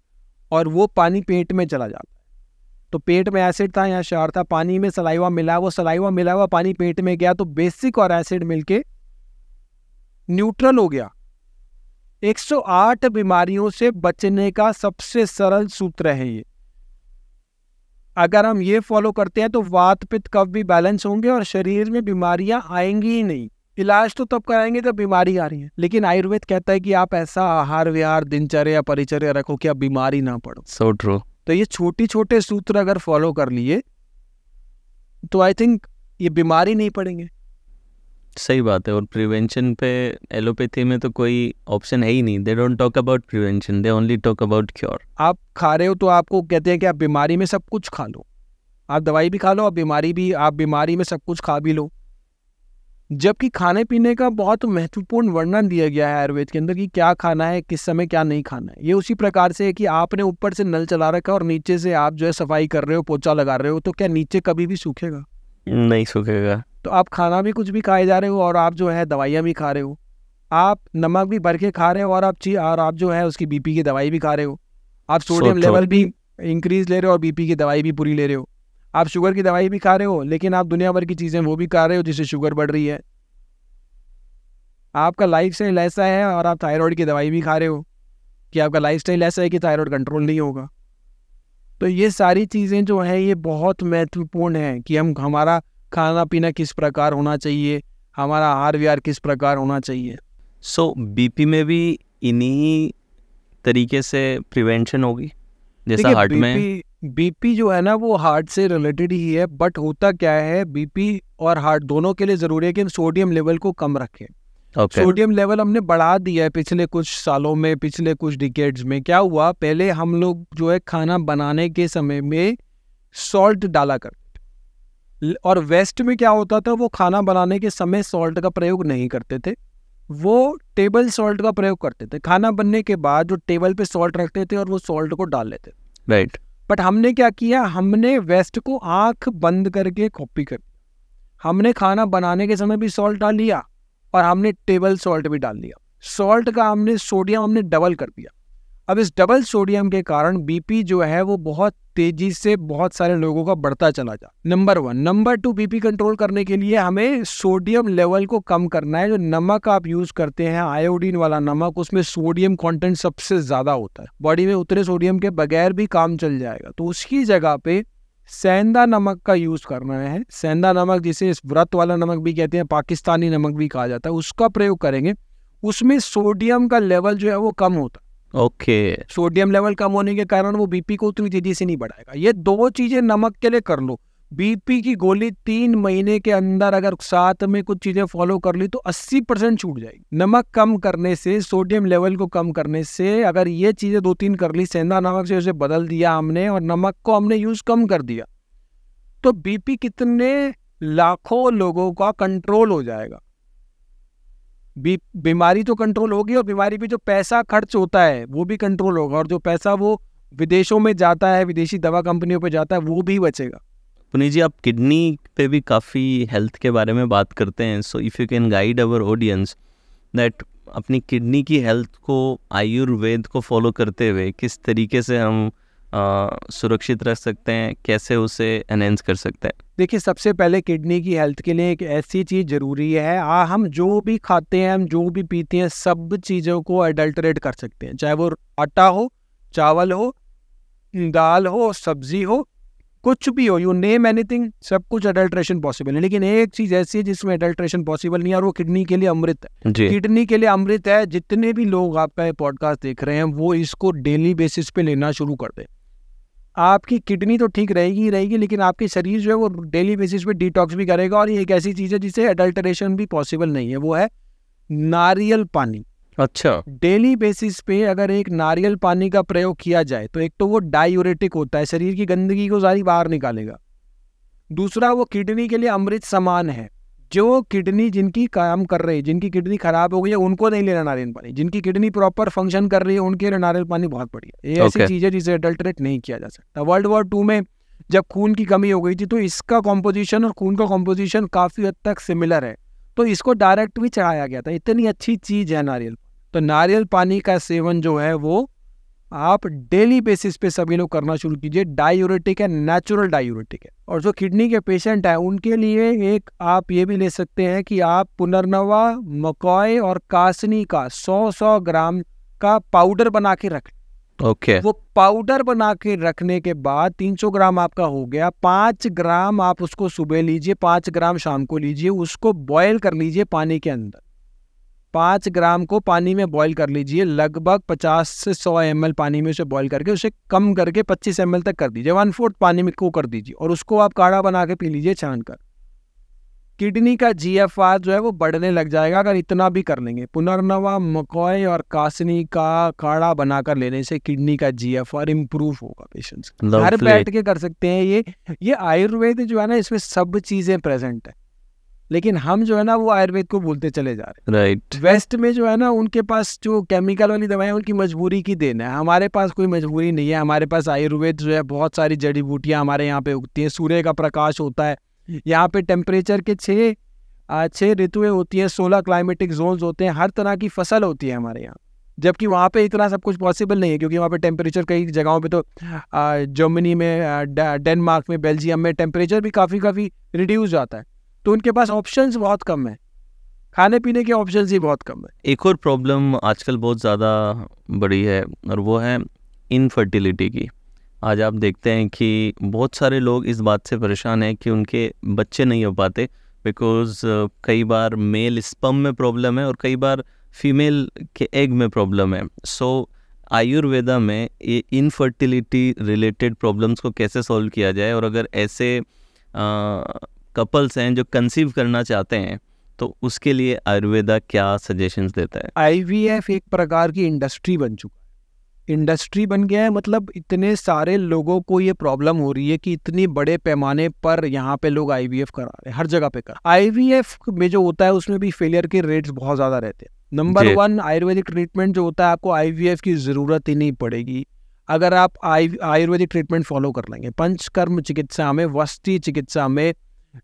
और वो पानी पेट में चला जाता है तो पेट में एसिड था या क्षार था पानी में सलाइवा मिला वो सलाइवा मिला हुआ पानी पेट में गया तो बेसिक और एसिड मिलके न्यूट्रल हो गया 108 बीमारियों से बचने का सबसे सरल सूत्र है ये अगर हम ये फॉलो करते हैं तो वात पित्त कफ भी बैलेंस होंगे और शरीर में बीमारियां आएंगी ही नहीं इलाज तो तब कराएंगे जब बीमारी आ रही है लेकिन आयुर्वेद कहता है कि आप ऐसा आहार विहार दिनचर्या परिचर्या रखो कि आप बीमारी ना पड़ो सो so ट्रू तो ये छोटे छोटे सूत्र अगर फॉलो कर लिए तो आई थिंक ये बीमारी नहीं पड़ेंगे सही बात है और प्रिवेंशन पे एलोपैथी में तो कोई ऑप्शन है ही नहीं they don't talk about prevention they only talk about cure आप खा रहे हो तो आपको कहते हैं कि आप बीमारी में सब कुछ खा लो आप दवाई भी खा लो आप बीमारी भी आप बीमारी में सब कुछ खा भी लो जबकि खाने पीने का बहुत महत्वपूर्ण वर्णन दिया गया है आयुर्वेद के अंदर कि क्या खाना है किस समय क्या नहीं खाना है ये उसी प्रकार से है कि आपने ऊपर से नल चला रखा और नीचे से आप जो है सफाई कर रहे हो पोचा लगा रहे हो तो क्या नीचे कभी भी सूखेगा नहीं सूखेगा तो आप खाना भी कुछ भी खाए जा रहे हो और आप जो है दवाइयाँ भी खा रहे हो आप नमक भी भर के खा रहे हो और आप ची और आप जो है उसकी बीपी की दवाई भी खा रहे हो आप सोडियम लेवल भी इंक्रीज ले रहे हो और बीपी की दवाई भी पूरी ले रहे हो आप शुगर की दवाई भी खा रहे हो लेकिन आप दुनिया भर की चीज़ें वो भी खा रहे हो जिससे शुगर बढ़ रही है आपका लाइफ स्टाइल ऐसा है और आप थायराइड की दवाई भी खा रहे हो कि आपका लाइफ स्टाइल ऐसा है कि थायराइड कंट्रोल नहीं होगा तो ये सारी चीज़ें जो हैं ये बहुत महत्वपूर्ण हैं कि हम हमारा खाना पीना किस प्रकार होना चाहिए हमारा आहार विहार किस प्रकार होना चाहिए सो so, बीपी में भी इन्हीं तरीके से प्रिवेंशन होगी जैसा हार्ट में बीपी जो है ना वो हार्ट से रिलेटेड ही है बट होता क्या है बीपी और हार्ट दोनों के लिए जरूरी है कि हम सोडियम लेवल को कम रखें okay. सोडियम लेवल हमने बढ़ा दिया है पिछले कुछ सालों में पिछले कुछ डिकेड्स में क्या हुआ पहले हम लोग जो है खाना बनाने के समय में सॉल्ट डाला कर और वेस्ट में क्या होता था वो खाना बनाने के समय सॉल्ट का प्रयोग नहीं करते थे वो टेबल सॉल्ट का प्रयोग करते थे खाना बनने के बाद जो टेबल पे सॉल्ट रखते थे और वो सॉल्ट को डाल लेते राइट right. बट हमने क्या किया हमने वेस्ट को आंख बंद करके कॉपी कर हमने खाना बनाने के समय भी सॉल्ट डाल लिया और हमने टेबल सॉल्ट भी डाल दिया सॉल्ट का हमने सोडियम हमने डबल कर दिया अब इस डबल सोडियम के कारण बीपी जो है वो बहुत तेजी से बहुत सारे लोगों का बढ़ता चला जा number one number two BP control करने के लिए हमें सोडियम लेवल को कम करना है जो नमक आप यूज करते हैं आयोडीन वाला नमक उसमें सोडियम कंटेंट सबसे ज्यादा होता है बॉडी में उतने सोडियम के बगैर भी काम चल जाएगा तो उसकी जगह पे सेंधा नमक का यूज़ करना है सेंधा नमक जिसे इस व्रत वाला नमक भी कहते हैं पाकिस्तानी नमक भी कहा जाता है उसका प्रयोग करेंगे उसमें सोडियम का लेवल जो है वो कम होता है ओके सोडियम लेवल कम होने के कारण वो बीपी को उतनी तेजी से नहीं बढ़ाएगा ये दो चीजें नमक के लिए कर लो बीपी की गोली तीन महीने के अंदर अगर साथ में कुछ चीजें फॉलो कर ली तो 80 परसेंट छूट जाएगी नमक कम करने से सोडियम लेवल को कम करने से अगर ये चीजें दो तीन कर ली सेंधा नमक से उसे बदल दिया हमने और नमक को हमने यूज कम कर दिया तो बीपी कितने लाखों लोगों का कंट्रोल हो जाएगा भी बीमारी तो कंट्रोल होगी और बीमारी पे जो पैसा खर्च होता है वो भी कंट्रोल होगा और जो पैसा वो विदेशों में जाता है विदेशी दवा कंपनियों पे जाता है वो भी बचेगा पुनीत जी आप किडनी पे भी काफ़ी हेल्थ के बारे में बात करते हैं so if you can guide our audience that अपनी किडनी की हेल्थ को आयुर्वेद को फॉलो करते हुए किस तरीके से हम सुरक्षित रख सकते हैं कैसे उसे एनहेंस कर सकते हैं देखिए सबसे पहले किडनी की हेल्थ के लिए एक ऐसी चीज़ ज़रूरी है आ, हम जो भी खाते हैं हम जो भी पीते हैं सब चीज़ों को अडल्ट्रेट कर सकते हैं चाहे वो आटा हो चावल हो दाल हो सब्जी हो कुछ भी हो यू नेम एनीथिंग सब कुछ अडल्ट्रेशन पॉसिबल है लेकिन एक चीज ऐसी है जिसमें अडल्ट्रेशन पॉसिबल नहीं है और वो किडनी के लिए अमृत है किडनी के लिए अमृत है जितने भी लोग आपका ये पॉडकास्ट देख रहे हैं वो इसको डेली बेसिस पे लेना शुरू कर दें आपकी किडनी तो ठीक रहेगी ही रहेगी लेकिन आपके शरीर जो है वो डेली बेसिस पे डिटॉक्स भी करेगा और ये एक ऐसी चीज़ है जिसे एडल्टरेशन भी पॉसिबल नहीं है वो है नारियल पानी अच्छा डेली बेसिस पे अगर एक नारियल पानी का प्रयोग किया जाए तो एक तो वो डायूरेटिक होता है शरीर की गंदगी को सारी बाहर निकालेगा दूसरा वो किडनी के लिए अमृत समान है जो किडनी जिनकी काम कर रही है जिनकी किडनी खराब हो गई है उनको नहीं लेना नारियल पानी जिनकी किडनी प्रॉपर फंक्शन कर रही है उनके लिए नारियल पानी बहुत बढ़िया ये okay. ऐसी चीज़ है जिसे अडल्ट्रेट नहीं किया जा सकता वर्ल्ड वॉर टू में जब खून की कमी हो गई थी तो इसका कॉम्पोजिशन और खून का कॉम्पोजिशन काफ़ी हद तक सिमिलर है तो इसको डायरेक्ट भी चढ़ाया गया था इतनी अच्छी चीज़ है नारियल तो नारियल पानी का सेवन जो है वो आप डेली बेसिस पे सभी लोग करना शुरू कीजिए डायूरेटिक है नेचुरल डायूरेटिक है और जो किडनी के पेशेंट हैं उनके लिए एक आप ये भी ले सकते हैं कि आप पुनर्नवा मकोए और कासनी का 100-100 ग्राम का पाउडर बना के रख ओके okay. वो पाउडर बना के रखने के बाद 300 ग्राम आपका हो गया पांच ग्राम आप उसको सुबह लीजिए पांच ग्राम शाम को लीजिए उसको बॉयल कर लीजिए पानी के अंदर पाँच ग्राम को पानी में बॉईल कर लीजिए लगभग पचास से सौ एम पानी में उसे बॉईल करके उसे कम करके पच्चीस एम तक कर दीजिए वन फोर्थ पानी में को कर दीजिए और उसको आप काढ़ा बना के पी लीजिए छान कर किडनी का जी जो है वो बढ़ने लग जाएगा अगर इतना भी कर लेंगे पुनर्नवा मकोय और कासनी का काढ़ा बनाकर लेने से किडनी का जी एफ आर इम्प्रूव होगा पेशेंट्स घर बैठ के कर सकते हैं ये ये आयुर्वेद जो है ना इसमें सब चीज़ें प्रेजेंट है लेकिन हम जो है ना वो आयुर्वेद को बोलते चले जा रहे हैं राइट वेस्ट में जो है ना उनके पास जो केमिकल वाली दवाएं उनकी मजबूरी की देन है हमारे पास कोई मजबूरी नहीं है हमारे पास आयुर्वेद जो है बहुत सारी जड़ी बूटियां हमारे यहाँ पे उगती हैं सूर्य का प्रकाश होता है यहाँ पे टेम्परेचर के छः छः ऋतुएँ होती हैं सोलह क्लाइमेटिक जोन होते हैं हर तरह की फसल होती है हमारे यहाँ जबकि वहाँ पे इतना सब कुछ पॉसिबल नहीं है क्योंकि वहाँ पे टेम्परेचर कई जगहों पे तो जर्मनी में डेनमार्क में बेल्जियम में टेम्परेचर भी काफ़ी काफ़ी रिड्यूस जाता है तो उनके पास ऑप्शन बहुत कम है खाने पीने के ऑप्शन ही बहुत कम है एक और प्रॉब्लम आजकल बहुत ज़्यादा बड़ी है और वो है इनफर्टिलिटी की आज आप देखते हैं कि बहुत सारे लोग इस बात से परेशान हैं कि उनके बच्चे नहीं हो पाते बिकॉज कई बार मेल स्पम में प्रॉब्लम है और कई बार फीमेल के एग में प्रॉब्लम है सो so, आयुर्वेदा में ये इनफर्टिलिटी रिलेटेड प्रॉब्लम्स को कैसे सॉल्व किया जाए और अगर ऐसे कपल्स हैं जो कंसीव करना चाहते हैं तो उसके लिए आयुर्वेदा क्या सजेशंस देता है आईवीएफ एक प्रकार की इंडस्ट्री बन चुका इंडस्ट्री बन गया है मतलब इतने सारे लोगों को ये प्रॉब्लम हो रही है कि इतनी बड़े पैमाने पर यहाँ पे लोग आईवीएफ करा रहे हैं हर जगह पे कर आईवीएफ में जो होता है उसमें भी फेलियर के रेट्स बहुत ज़्यादा रहते हैं नंबर वन आयुर्वेदिक ट्रीटमेंट जो होता है आपको आईवीएफ की ज़रूरत ही नहीं पड़ेगी अगर आप आयुर्वेदिक ट्रीटमेंट फॉलो कर लेंगे पंचकर्म चिकित्सा में वस्ती चिकित्सा में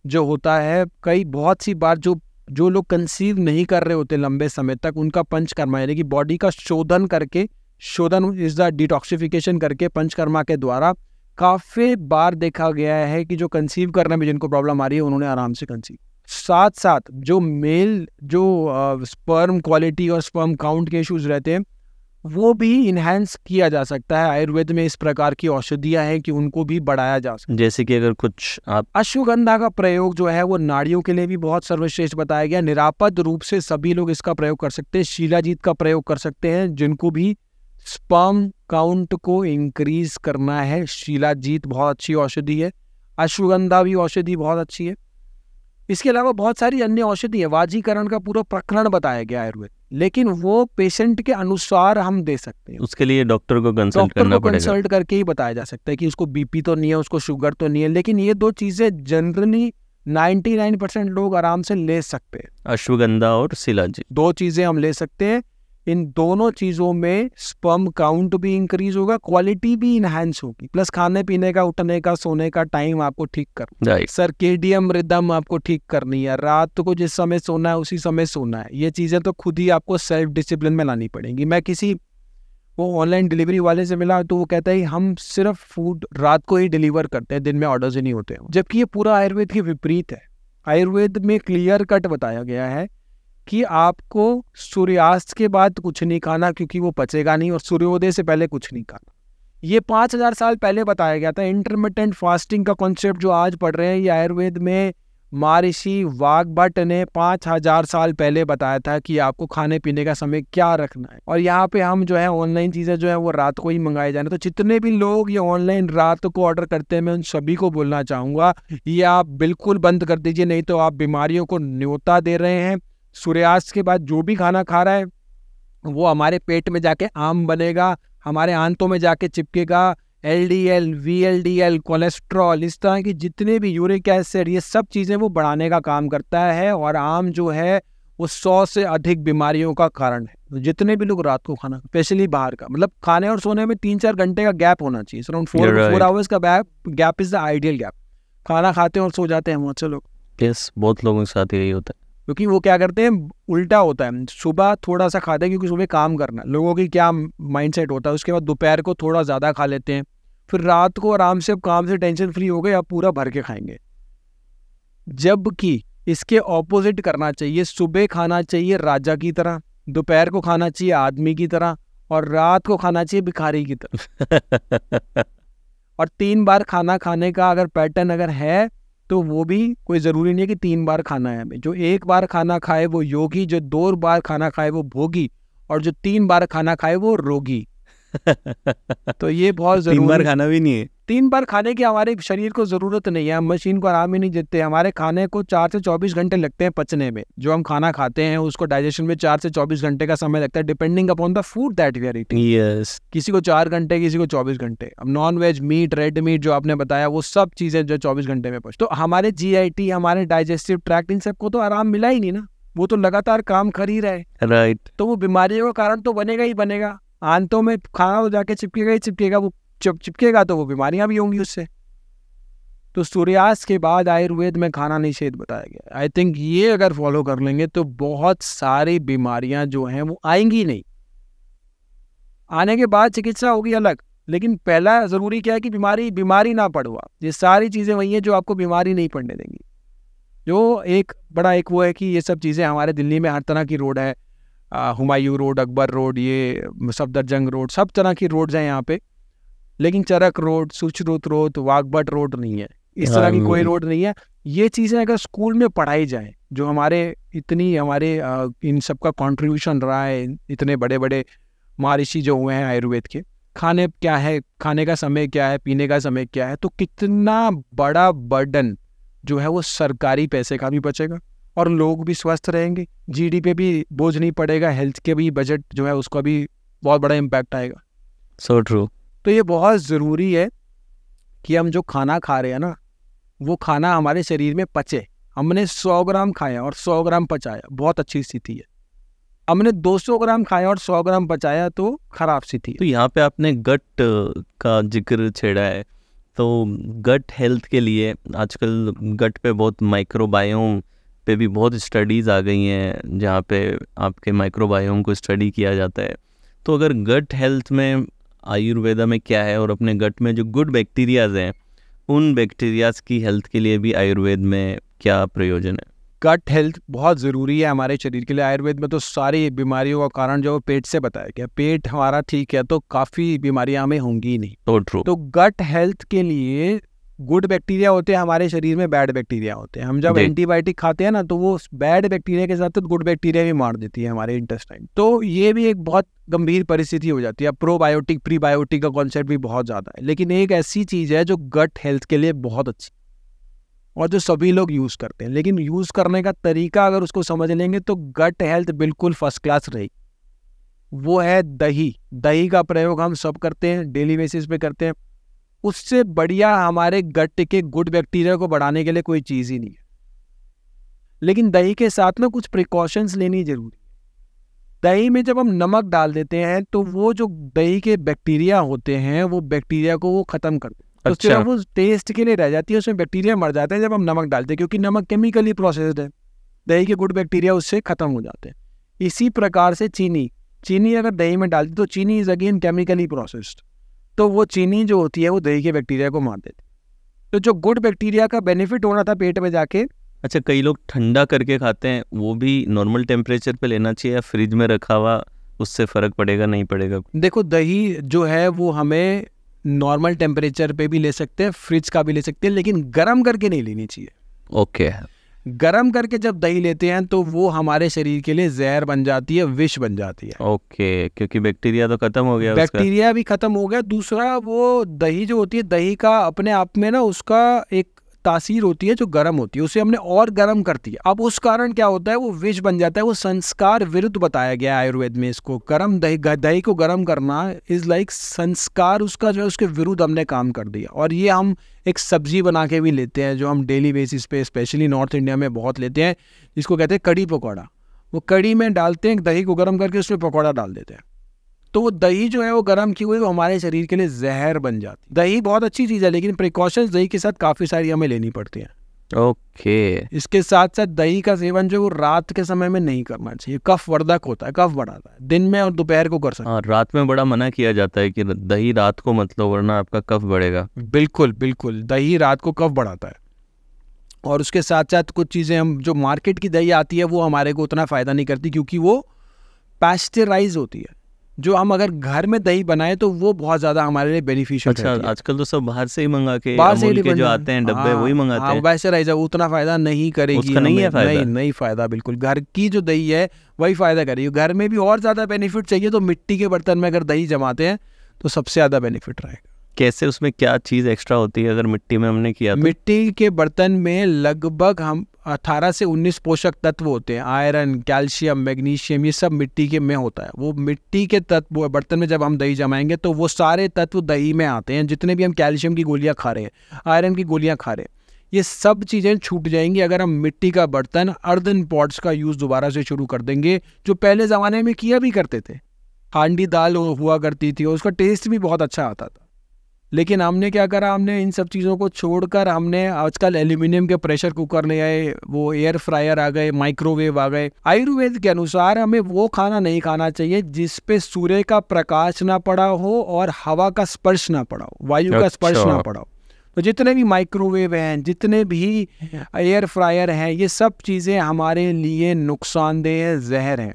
जो होता है कई बहुत सी बार जो जो लोग कंसीव नहीं कर रहे होते लंबे समय तक उनका पंचकर्मा यानी कि बॉडी का शोधन करके शोधन इज द डिटॉक्सिफिकेशन करके पंचकर्मा के द्वारा काफ़ी बार देखा गया है कि जो कंसीव करने में जिनको प्रॉब्लम आ रही है उन्होंने आराम से कंसीव साथ साथ जो मेल जो स्पर्म क्वालिटी और स्पर्म काउंट के इश्यूज रहते हैं वो भी इन्हेंस किया जा सकता है आयुर्वेद में इस प्रकार की औषधियां हैं कि उनको भी बढ़ाया जा सकता है जैसे कि अगर कुछ आप अश्वगंधा का प्रयोग जो है वो नाड़ियों के लिए भी बहुत सर्वश्रेष्ठ बताया गया निरापद रूप से सभी लोग इसका प्रयोग कर सकते हैं शिलाजीत का प्रयोग कर सकते हैं जिनको भी स्पर्म काउंट को इंक्रीज करना है शिलाजीत बहुत अच्छी औषधि है अश्वगंधा भी औषधि बहुत अच्छी है इसके अलावा बहुत सारी अन्य औषधि है वाजीकरण का पूरा प्रकरण बताया गया आयुर्वेद लेकिन वो पेशेंट के अनुसार हम दे सकते हैं उसके लिए डॉक्टर को कंसल्ट करना को कंसल्ट करके ही बताया जा सकता है कि उसको बीपी तो नहीं है उसको शुगर तो नहीं है लेकिन ये दो चीज़ें जनरली 99 परसेंट लोग आराम से ले सकते हैं अश्वगंधा और सिलाजी दो चीज़ें हम ले सकते हैं इन दोनों चीज़ों में स्पर्म काउंट भी इंक्रीज होगा क्वालिटी भी इनहेंस होगी प्लस खाने पीने का उठने का सोने का टाइम आपको ठीक कर सर के रिदम आपको ठीक करनी है रात को जिस समय सोना है उसी समय सोना है ये चीज़ें तो खुद ही आपको सेल्फ डिसिप्लिन में लानी पड़ेंगी मैं किसी वो ऑनलाइन डिलीवरी वाले से मिला तो वो कहता है हम सिर्फ फूड रात को ही डिलीवर करते हैं दिन में ऑर्डर ही नहीं होते जबकि ये पूरा आयुर्वेद के विपरीत है आयुर्वेद में क्लियर कट बताया गया है कि आपको सूर्यास्त के बाद कुछ नहीं खाना क्योंकि वो पचेगा नहीं और सूर्योदय से पहले कुछ नहीं खाना ये पाँच हज़ार साल पहले बताया गया था इंटरमीडियंट फास्टिंग का कॉन्सेप्ट जो आज पढ़ रहे हैं ये आयुर्वेद में महर्षि वाघभट ने पाँच हज़ार साल पहले बताया था कि आपको खाने पीने का समय क्या रखना है और यहाँ पे हम जो है ऑनलाइन चीज़ें जो है वो रात को ही मंगाए जाने तो जितने भी लोग ये ऑनलाइन रात को ऑर्डर करते हैं मैं उन सभी को बोलना चाहूँगा ये आप बिल्कुल बंद कर दीजिए नहीं तो आप बीमारियों को न्योता दे रहे हैं सूर्यास्त के बाद जो भी खाना खा रहा है वो हमारे पेट में जाके आम बनेगा हमारे आंतों में जाके चिपकेगा L D L V L D L cholesterol इस तरह की जितने भी यूरिक एसिड ये सब चीज़ें वो बढ़ाने का काम करता है और आम जो है वो सौ से अधिक बीमारियों का कारण है तो जितने भी लोग रात को खाना स्पेशली बाहर का मतलब खाने और सोने में तीन चार घंटे का गैप होना चाहिए सर फोर फोर आवर्स का gap gap is the ideal gap खाना खाते हैं और सो जाते हैं बहुत से लोग यस बहुत लोगों के साथ यही होता है क्योंकि वो क्या करते हैं उल्टा होता है सुबह थोड़ा सा खाते हैं क्योंकि सुबह काम करना लोगों की क्या माइंडसेट होता है उसके बाद दोपहर को थोड़ा ज़्यादा खा लेते हैं फिर रात को आराम से अब काम से टेंशन फ्री हो गए आप पूरा भर के खाएंगे जबकि इसके ऑपोजिट करना चाहिए सुबह खाना चाहिए राजा की तरह दोपहर को खाना चाहिए आदमी की तरह और रात को खाना चाहिए भिखारी की तरह *laughs* और तीन बार खाना खाने का अगर पैटर्न अगर है तो वो भी कोई ज़रूरी नहीं है कि तीन बार खाना है हमें जो एक बार खाना खाए वो योगी जो दो बार खाना खाए वो भोगी और जो तीन बार खाना खाए वो रोगी *laughs* तो ये बहुत ज़रूरी तीन बार खाना भी नहीं है तीन बार खाने की हमारे शरीर को ज़रूरत नहीं है हम मशीन को आराम ही नहीं देते हमारे खाने को चार से चौबीस घंटे लगते हैं पचने में जो हम खाना खाते हैं उसको डाइजेशन में चार से चौबीस घंटे का समय लगता है depending upon the food that we are eating yes किसी को चार घंटे किसी को चौबीस घंटे अब non veg meat red meat जो आपने बताया वो सब चीज़ें जो चौबीस घंटे में पच तो हमारे जी हमारे डाइजेस्टिव ट्रैक्ट इन सबको तो आराम मिला ही नहीं ना वो तो लगातार काम कर ही रहे राइट right. तो वो बीमारियों का कारण तो बनेगा ही बनेगा आंतों में खाना तो जाके चिपकेगा ही चिपकेगा वो जब चिपकेगा तो वो बीमारियां भी होंगी उससे तो सूर्यास्त के बाद आयुर्वेद में खाना निषेध बताया गया आई थिंक ये अगर फॉलो कर लेंगे तो बहुत सारी बीमारियां जो हैं वो आएंगी नहीं आने के बाद चिकित्सा होगी अलग लेकिन पहला ज़रूरी क्या है कि बीमारी बीमारी ना पड़वा ये सारी चीज़ें वही हैं जो आपको बीमारी नहीं पड़ने देंगी जो एक बड़ा एक वो है कि ये सब चीज़ें हमारे दिल्ली में हर तरह की रोड है हुमायूं रोड अकबर रोड ये सफदरजंग रोड सब तरह की रोड्स हैं यहाँ पे लेकिन Charak road Sushrut road Vagbhat road नहीं है इस तरह की कोई हाँ, रोड नहीं है ये चीज़ें अगर स्कूल में पढ़ाई जाए जो हमारे इतनी हमारे इन सब का कॉन्ट्रीब्यूशन रहा है इतने बड़े बड़े महर्षि जो हुए हैं आयुर्वेद के खाने क्या है खाने का समय क्या है पीने का समय क्या है तो कितना बड़ा बर्डन जो है वो सरकारी पैसे का भी बचेगा और लोग भी स्वस्थ रहेंगे जीडी पे भी बोझ नहीं पड़ेगा हेल्थ के भी बजट जो है उसका भी बहुत बड़ा इम्पैक्ट आएगा सो so ट्रू तो ये बहुत ज़रूरी है कि हम जो खाना खा रहे हैं ना वो खाना हमारे शरीर में पचे हमने 100 ग्राम खाया और 100 ग्राम पचाया बहुत अच्छी स्थिति है हमने 200 ग्राम खाया और 100 ग्राम पचाया तो खराब स्थिति तो यहाँ पे आपने गट का जिक्र छेड़ा है तो गट हेल्थ के लिए आजकल गट पे बहुत माइक्रोबायोम पे भी बहुत स्टडीज़ आ गई हैं जहाँ पे आपके माइक्रोबायोम को स्टडी किया जाता है तो अगर गट हेल्थ में आयुर्वेदा में क्या है और अपने गट में जो गुड बैक्टीरियाज हैं उन बैक्टीरियाज की हेल्थ के लिए भी आयुर्वेद में क्या प्रयोजन है गट हेल्थ बहुत ज़रूरी है हमारे शरीर के लिए आयुर्वेद में तो सारी बीमारियों का कारण जो पेट से बताया गया पेट हमारा ठीक है तो काफ़ी बीमारियाँ हमें होंगी नहीं तो ट्रू तो गट हेल्थ के लिए गुड बैक्टीरिया होते हैं हमारे शरीर में बैड बैक्टीरिया होते हैं हम जब एंटीबायोटिक खाते हैं ना तो वो बैड बैक्टीरिया के साथ साथ गुड बैक्टीरिया भी मार देती है हमारे इंटेस्टाइन तो ये भी एक बहुत गंभीर परिस्थिति हो जाती है प्रोबायोटिक प्रीबायोटिक का कॉन्सेप्ट भी बहुत ज़्यादा है लेकिन एक ऐसी चीज़ है जो गट हेल्थ के लिए बहुत अच्छी और जो सभी लोग यूज़ करते हैं लेकिन यूज़ करने का तरीका अगर उसको समझ लेंगे तो गट हेल्थ बिल्कुल फर्स्ट क्लास रहेगी वो है दही दही का प्रयोग हम सब करते हैं डेली बेसिस पे करते हैं उससे बढ़िया हमारे गट के गुड बैक्टीरिया को बढ़ाने के लिए कोई चीज़ ही नहीं है लेकिन दही के साथ ना कुछ प्रिकॉशंस लेनी जरूरी दही में जब हम नमक डाल देते हैं तो वो जो दही के बैक्टीरिया होते हैं वो बैक्टीरिया को वो खत्म कर हैं तो अच्छा। तो वो टेस्ट के लिए रह जाती है उसमें बैक्टीरिया मर जाते हैं जब हम नमक डालते हैं क्योंकि नमक केमिकली प्रोसेस्ड है दही के गुड बैक्टीरिया उससे खत्म हो जाते हैं इसी प्रकार से चीनी चीनी अगर दही में डालते तो चीनी इज अगेन केमिकली प्रोसेस्ड तो वो चीनी जो होती है वो दही के बैक्टीरिया को मार देती तो जो गुड बैक्टीरिया का बेनिफिट होना था पेट में जाके अच्छा कई लोग ठंडा करके खाते हैं वो भी नॉर्मल टेम्परेचर पे लेना चाहिए या फ्रिज में रखा हुआ उससे फ़र्क पड़ेगा नहीं पड़ेगा देखो दही जो है वो हमें नॉर्मल टेम्परेचर पे भी ले सकते हैं फ्रिज का भी ले सकते हैं लेकिन गर्म करके नहीं लेनी चाहिए ओके okay. गर्म करके जब दही लेते हैं तो वो हमारे शरीर के लिए जहर बन जाती है विष बन जाती है ओके okay, क्योंकि बैक्टीरिया तो खत्म हो गया बैक्टीरिया भी खत्म हो गया दूसरा वो दही जो होती है दही का अपने आप में ना उसका एक तासीर होती है जो गर्म होती है उसे हमने और गर्म करती है अब उस कारण क्या होता है वो विष बन जाता है वो संस्कार विरुद्ध बताया गया है आयुर्वेद में इसको गर्म दही दही को गर्म करना इज लाइक संस्कार उसका जो है उसके विरुद्ध हमने काम कर दिया और ये हम एक सब्जी बना के भी लेते हैं जो हम डेली बेसिस पे स्पेशली नॉर्थ इंडिया में बहुत लेते हैं जिसको कहते हैं कड़ी पकौड़ा वो कड़ी में डालते हैं दही को गर्म करके उसमें पकौड़ा डाल देते हैं तो वो दही जो है वो गर्म की हुई वो हमारे शरीर के लिए जहर बन जाती है दही बहुत अच्छी चीज़ है लेकिन प्रिकॉशन दही के साथ काफ़ी सारी हमें लेनी पड़ती हैं ओके okay. इसके साथ साथ दही का सेवन जो वो रात के समय में नहीं करना चाहिए कफ वर्धक होता है कफ बढ़ाता है दिन में और दोपहर को कर सकते हाँ, हैं रात में बड़ा मना किया जाता है कि दही रात को मतलब वरना आपका कफ बढ़ेगा बिल्कुल बिल्कुल दही रात को कफ बढ़ाता है और उसके साथ साथ कुछ चीज़ें हम जो मार्केट की दही आती है वो हमारे को उतना फ़ायदा नहीं करती क्योंकि वो पैस्चराइज होती है जो हम अगर घर में दही बनाए तो वो बहुत ज्यादा हमारे लिए बेनिफिशियल अच्छा आजकल तो सब बाहर से ही मंगा के बाहर से के जो आते हैं हाँ, डब्बे वही हाँ, मंगाते हैं वैसे जाओ उतना फायदा नहीं करेगी नहीं है फायदा नहीं नहीं फायदा बिल्कुल घर की जो दही है वही फायदा करेगी घर में भी और ज्यादा बेनिफिट चाहिए तो मिट्टी के बर्तन में अगर दही जमाते हैं तो सबसे ज्यादा बेनिफिट रहेगा कैसे उसमें क्या चीज़ एक्स्ट्रा होती है अगर मिट्टी में हमने किया तो? मिट्टी के बर्तन में लगभग हम 18 से 19 पोषक तत्व होते हैं आयरन कैल्शियम मैग्नीशियम ये सब मिट्टी के में होता है वो मिट्टी के तत्व बर्तन में जब हम दही जमाएंगे तो वो सारे तत्व दही में आते हैं जितने भी हम कैल्शियम की गोलियाँ खा रहे हैं आयरन की गोलियाँ खा रहे हैं ये सब चीज़ें छूट जाएंगी अगर हम मिट्टी का बर्तन अर्धन पॉट्स का यूज़ दोबारा से शुरू कर देंगे जो पहले ज़माने में किया भी करते थे हांडी दाल हुआ करती थी और उसका टेस्ट भी बहुत अच्छा आता था लेकिन हमने क्या करा हमने इन सब चीज़ों को छोड़कर हमने आजकल एल्यूमिनियम के प्रेशर कुकर ले आए वो एयर फ्रायर आ गए माइक्रोवेव आ गए आयुर्वेद के अनुसार हमें वो खाना नहीं खाना चाहिए जिस पे सूर्य का प्रकाश ना पड़ा हो और हवा का स्पर्श ना पड़ा हो वायु अच्छा। का स्पर्श ना अच्छा। पड़ा हो तो जितने भी माइक्रोवेव हैं जितने भी एयर फ्रायर हैं ये सब चीज़ें हमारे लिए नुकसानदेह जहर हैं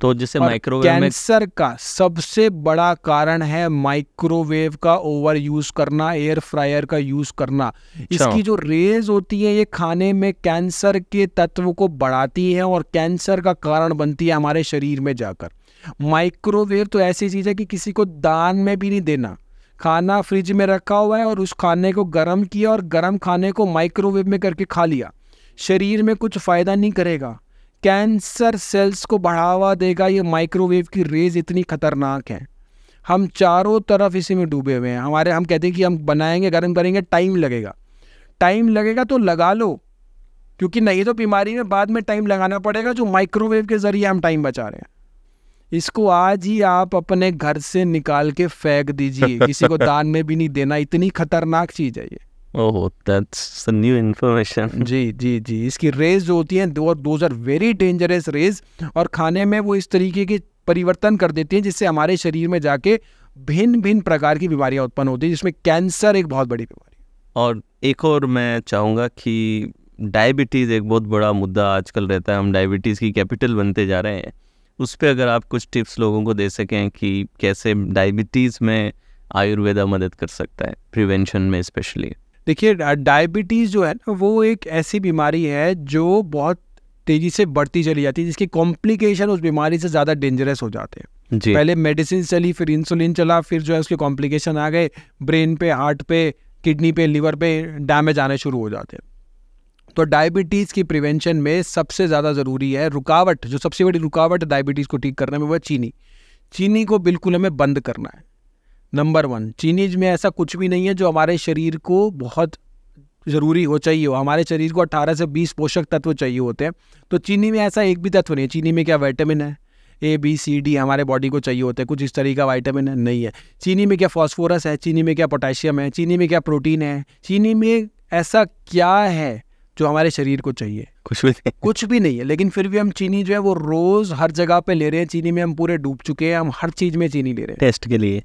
तो जिसे माइक्रोवेव कैंसर में... का सबसे बड़ा कारण है माइक्रोवेव का ओवर यूज करना एयर फ्रायर का यूज करना अच्छा। इसकी जो रेज होती है ये खाने में कैंसर के तत्व को बढ़ाती है और कैंसर का कारण बनती है हमारे शरीर में जाकर माइक्रोवेव तो ऐसी चीज है कि किसी को दान में भी नहीं देना खाना फ्रिज में रखा हुआ है और उस खाने को गर्म किया और गर्म खाने को माइक्रोवेव में करके खा लिया शरीर में कुछ फायदा नहीं करेगा कैंसर सेल्स को बढ़ावा देगा ये माइक्रोवेव की रेज इतनी खतरनाक है हम चारों तरफ इसी में डूबे हुए हैं हमारे हम कहते हैं कि हम बनाएंगे गर्म करेंगे टाइम लगेगा टाइम लगेगा तो लगा लो क्योंकि नहीं तो बीमारी में बाद में टाइम लगाना पड़ेगा जो माइक्रोवेव के ज़रिए हम टाइम बचा रहे हैं इसको आज ही आप अपने घर से निकाल के फेंक दीजिए *laughs* किसी को दान में भी नहीं देना इतनी खतरनाक चीज़ है ये ओह दैट्स न्यू इन्फॉर्मेशन जी जी जी इसकी रेज जो होती हैं और those are very dangerous rays और खाने में वो इस तरीके के परिवर्तन कर देती हैं जिससे हमारे शरीर में जाके भिन्न भिन्न प्रकार की बीमारियां उत्पन्न होती हैं जिसमें कैंसर एक बहुत बड़ी बीमारी और एक और मैं चाहूँगा कि डायबिटीज़ एक बहुत बड़ा मुद्दा आजकल रहता है हम डायबिटीज़ की कैपिटल बनते जा रहे हैं उस पर अगर आप कुछ टिप्स लोगों को दे सकें कि कैसे डायबिटीज़ में आयुर्वेदा मदद कर सकता है प्रिवेंशन में स्पेशली देखिए डायबिटीज़ जो है ना वो एक ऐसी बीमारी है जो बहुत तेज़ी से बढ़ती चली जाती है जिसकी कॉम्प्लिकेशन उस बीमारी से ज़्यादा डेंजरस हो जाते हैं जी। पहले मेडिसिन चली फिर इंसुलिन चला फिर जो है उसके कॉम्प्लिकेशन आ गए ब्रेन पे हार्ट पे किडनी पे लीवर पे डैमेज आने शुरू हो जाते हैं तो डायबिटीज़ की प्रिवेंशन में सबसे ज़्यादा ज़रूरी है रुकावट जो सबसे बड़ी रुकावट डायबिटीज़ को ठीक करने में वो है चीनी चीनी को बिल्कुल हमें बंद करना है नंबर वन चीनीज में ऐसा कुछ भी नहीं है जो हमारे शरीर को बहुत ज़रूरी हो चाहिए हो हमारे शरीर को 18 से 20 पोषक तत्व चाहिए होते हैं तो चीनी में ऐसा एक भी तत्व नहीं है चीनी में क्या विटामिन है ए बी सी डी हमारे बॉडी को चाहिए होते हैं कुछ इस तरीके का वाइटामिन है नहीं है चीनी में क्या फॉस्फोरस है चीनी में क्या पोटेशियम है चीनी में क्या प्रोटीन है चीनी में ऐसा क्या है जो हमारे शरीर को चाहिए कुछ भी नहीं कुछ भी नहीं है लेकिन फिर भी हम चीनी जो है वो रोज़ हर जगह पे ले रहे हैं चीनी में हम पूरे डूब चुके हैं हम हर चीज़ में चीनी ले रहे हैं टेस्ट के लिए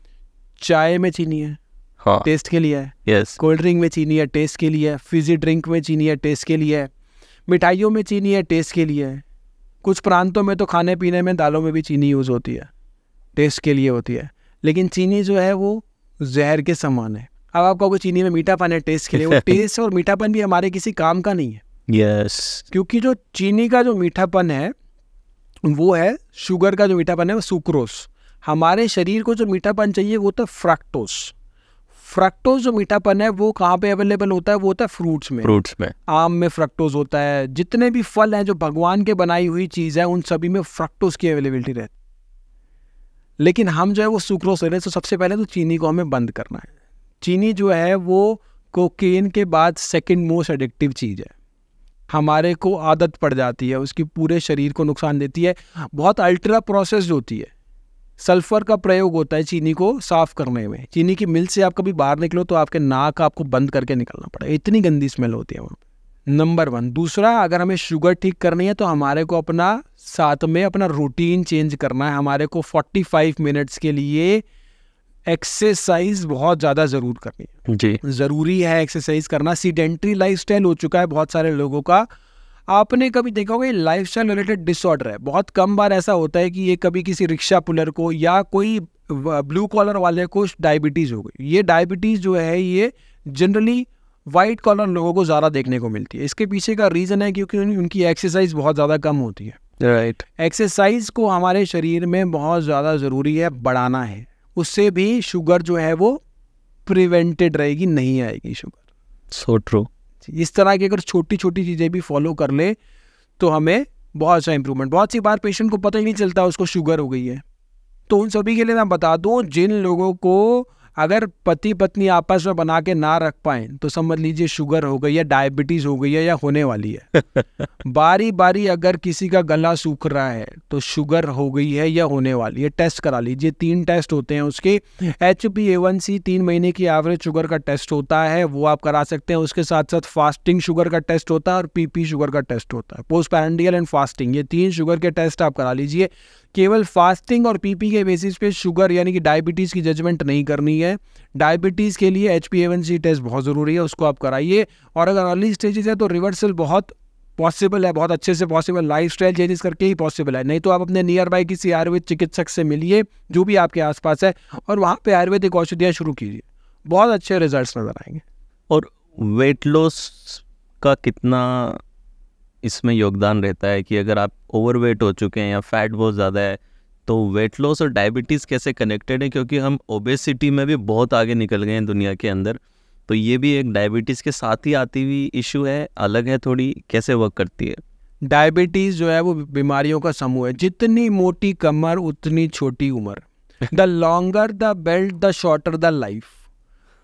चाय में चीनी है हाँ टेस्ट के लिए यस कोल्ड ड्रिंक में चीनी है टेस्ट के लिए फिजी ड्रिंक में चीनी है टेस्ट के लिए मिठाइयों में चीनी है टेस्ट के लिए कुछ प्रांतों में तो खाने पीने में दालों में भी चीनी यूज़ होती है टेस्ट के लिए होती है लेकिन चीनी जो है वो जहर के समान है अब आप कहोगे चीनी में मीठापन है टेस्ट के लिए वो टेस्ट *laughs* और मीठापन भी हमारे किसी काम का नहीं है यस yes. क्योंकि जो चीनी का जो मीठापन है वो है शुगर का जो मीठापन है वो सुक्रोस हमारे शरीर को जो मीठापन चाहिए वो तो फ्रैक्टोस फ्रक्टोज जो मीठापन है वो कहाँ पे अवेलेबल होता है वो होता है फ्रूट्स में फ्रूट्स में आम में फ्रक्टोज होता है जितने भी फल हैं जो भगवान के बनाई हुई चीज़ है उन सभी में फ्रक्टोज की अवेलेबिलिटी रहती लेकिन हम जो है वो सुक्रोस ले रहे हैं तो सबसे पहले तो चीनी को हमें बंद करना है चीनी जो है वो कोकेन के बाद सेकेंड मोस्ट एडिक्टिव चीज़ है हमारे को आदत पड़ जाती है उसकी पूरे शरीर को नुकसान देती है बहुत अल्ट्रा प्रोसेस होती है सल्फर का प्रयोग होता है चीनी को साफ करने में चीनी की मिल से आप कभी बाहर निकलो तो आपके नाक आपको बंद करके निकलना पड़ेगा इतनी गंदी स्मेल होती है वहाँ नंबर वन दूसरा अगर हमें शुगर ठीक करनी है तो हमारे को अपना साथ में अपना रूटीन चेंज करना है हमारे को 45 मिनट्स के लिए एक्सरसाइज बहुत ज़्यादा ज़रूर करनी है जी ज़रूरी है एक्सरसाइज करना सीडेंट्री लाइफ हो चुका है बहुत सारे लोगों का आपने कभी देखा होगा ये लाइफ स्टाइल रिलेटेड डिसऑर्डर है बहुत कम बार ऐसा होता है कि ये कभी किसी रिक्शा पुलर को या कोई ब्लू कॉलर वाले को डायबिटीज़ हो गई ये डायबिटीज़ जो है ये जनरली वाइट कॉलर लोगों को ज़्यादा देखने को मिलती है इसके पीछे का रीज़न है क्योंकि उनकी एक्सरसाइज बहुत ज़्यादा कम होती है राइट right. एक्सरसाइज को हमारे शरीर में बहुत ज़्यादा ज़रूरी है बढ़ाना है उससे भी शुगर जो है वो प्रिवेंटेड रहेगी नहीं आएगी शुगर सो so ट्रू इस तरह की अगर छोटी छोटी चीज़ें भी फॉलो कर ले तो हमें बहुत अच्छा इंप्रूवमेंट बहुत सी बार पेशेंट को पता ही नहीं चलता उसको शुगर हो गई है तो उन सभी के लिए मैं बता दूँ जिन लोगों को अगर पति पत्नी आपस में बना के ना रख पाए तो समझ लीजिए शुगर हो गई है डायबिटीज हो गई है या होने वाली है *laughs* बारी बारी अगर किसी का गला सूख रहा है तो शुगर हो गई है या होने वाली है टेस्ट करा लीजिए तीन टेस्ट होते हैं उसके H B A one C तीन महीने की एवरेज शुगर का टेस्ट होता है वो आप करा सकते हैं उसके साथ साथ फास्टिंग शुगर का टेस्ट होता है और पीपी शुगर का टेस्ट होता है पोस्ट पैरेंडियल एंड फास्टिंग ये तीन शुगर के टेस्ट आप करा लीजिए केवल फास्टिंग और पीपी के बेसिस पे शुगर यानी कि डायबिटीज़ की जजमेंट नहीं करनी है डायबिटीज़ के लिए एच पी टेस्ट बहुत ज़रूरी है उसको आप कराइए और अगर अर्ली स्टेजेस है तो रिवर्सल बहुत पॉसिबल है बहुत अच्छे से पॉसिबल लाइफ स्टाइल चेंजेस करके ही पॉसिबल है नहीं तो आप अपने नियर बाई किसी आयुर्वेद चिकित्सक से मिलिए जो भी आपके आसपास है और वहाँ पे आयुर्वेदिक औषधियाँ शुरू कीजिए बहुत अच्छे रिजल्ट्स नज़र आएंगे और वेट लॉस का कितना इसमें योगदान रहता है कि अगर आप ओवरवेट हो चुके हैं या फैट बहुत ज़्यादा है तो वेट लॉस और डायबिटीज़ कैसे कनेक्टेड है क्योंकि हम ओबेसिटी में भी बहुत आगे निकल गए हैं दुनिया के अंदर तो ये भी एक डायबिटीज़ के साथ ही आती हुई इशू है अलग है थोड़ी कैसे वर्क करती है डायबिटीज़ जो है वो बीमारियों का समूह है जितनी मोटी कमर उतनी छोटी उम्र the longer the belt the shorter the life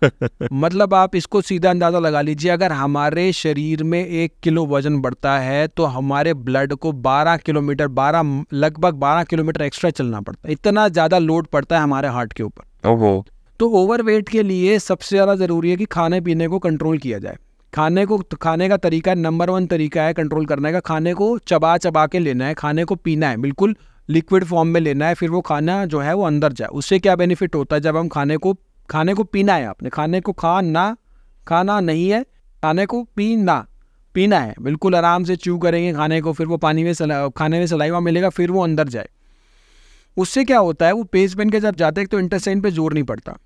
मतलब आप इसको सीधा अंदाजा लगा लीजिए अगर हमारे शरीर में एक किलो वजन बढ़ता है तो हमारे ब्लड को 12 किलोमीटर 12 लगभग 12 किलोमीटर एक्स्ट्रा चलना पड़ता है इतना ज्यादा लोड पड़ता है हमारे हार्ट के ऊपर तो ओवरवेट के लिए सबसे ज्यादा जरूरी है कि खाने पीने को कंट्रोल किया जाए खाने को तो खाने का तरीका नंबर वन तरीका है कंट्रोल करने का खाने को चबा चबा के लेना है खाने को पीना है बिल्कुल लिक्विड फॉर्म में लेना है फिर वो खाना जो है वो अंदर जाए उससे क्या बेनिफिट होता है जब हम खाने को खाने को पीना है आपने खाने को खाना खाना नहीं है खाने को पीना पीना है बिल्कुल आराम से चू करेंगे खाने को फिर वो पानी में सला खाने में सलाइवा मिलेगा फिर वो अंदर जाए उससे क्या होता है वो पेज पेन के जब जाते हैं तो इंटरसेन पे जोर नहीं पड़ता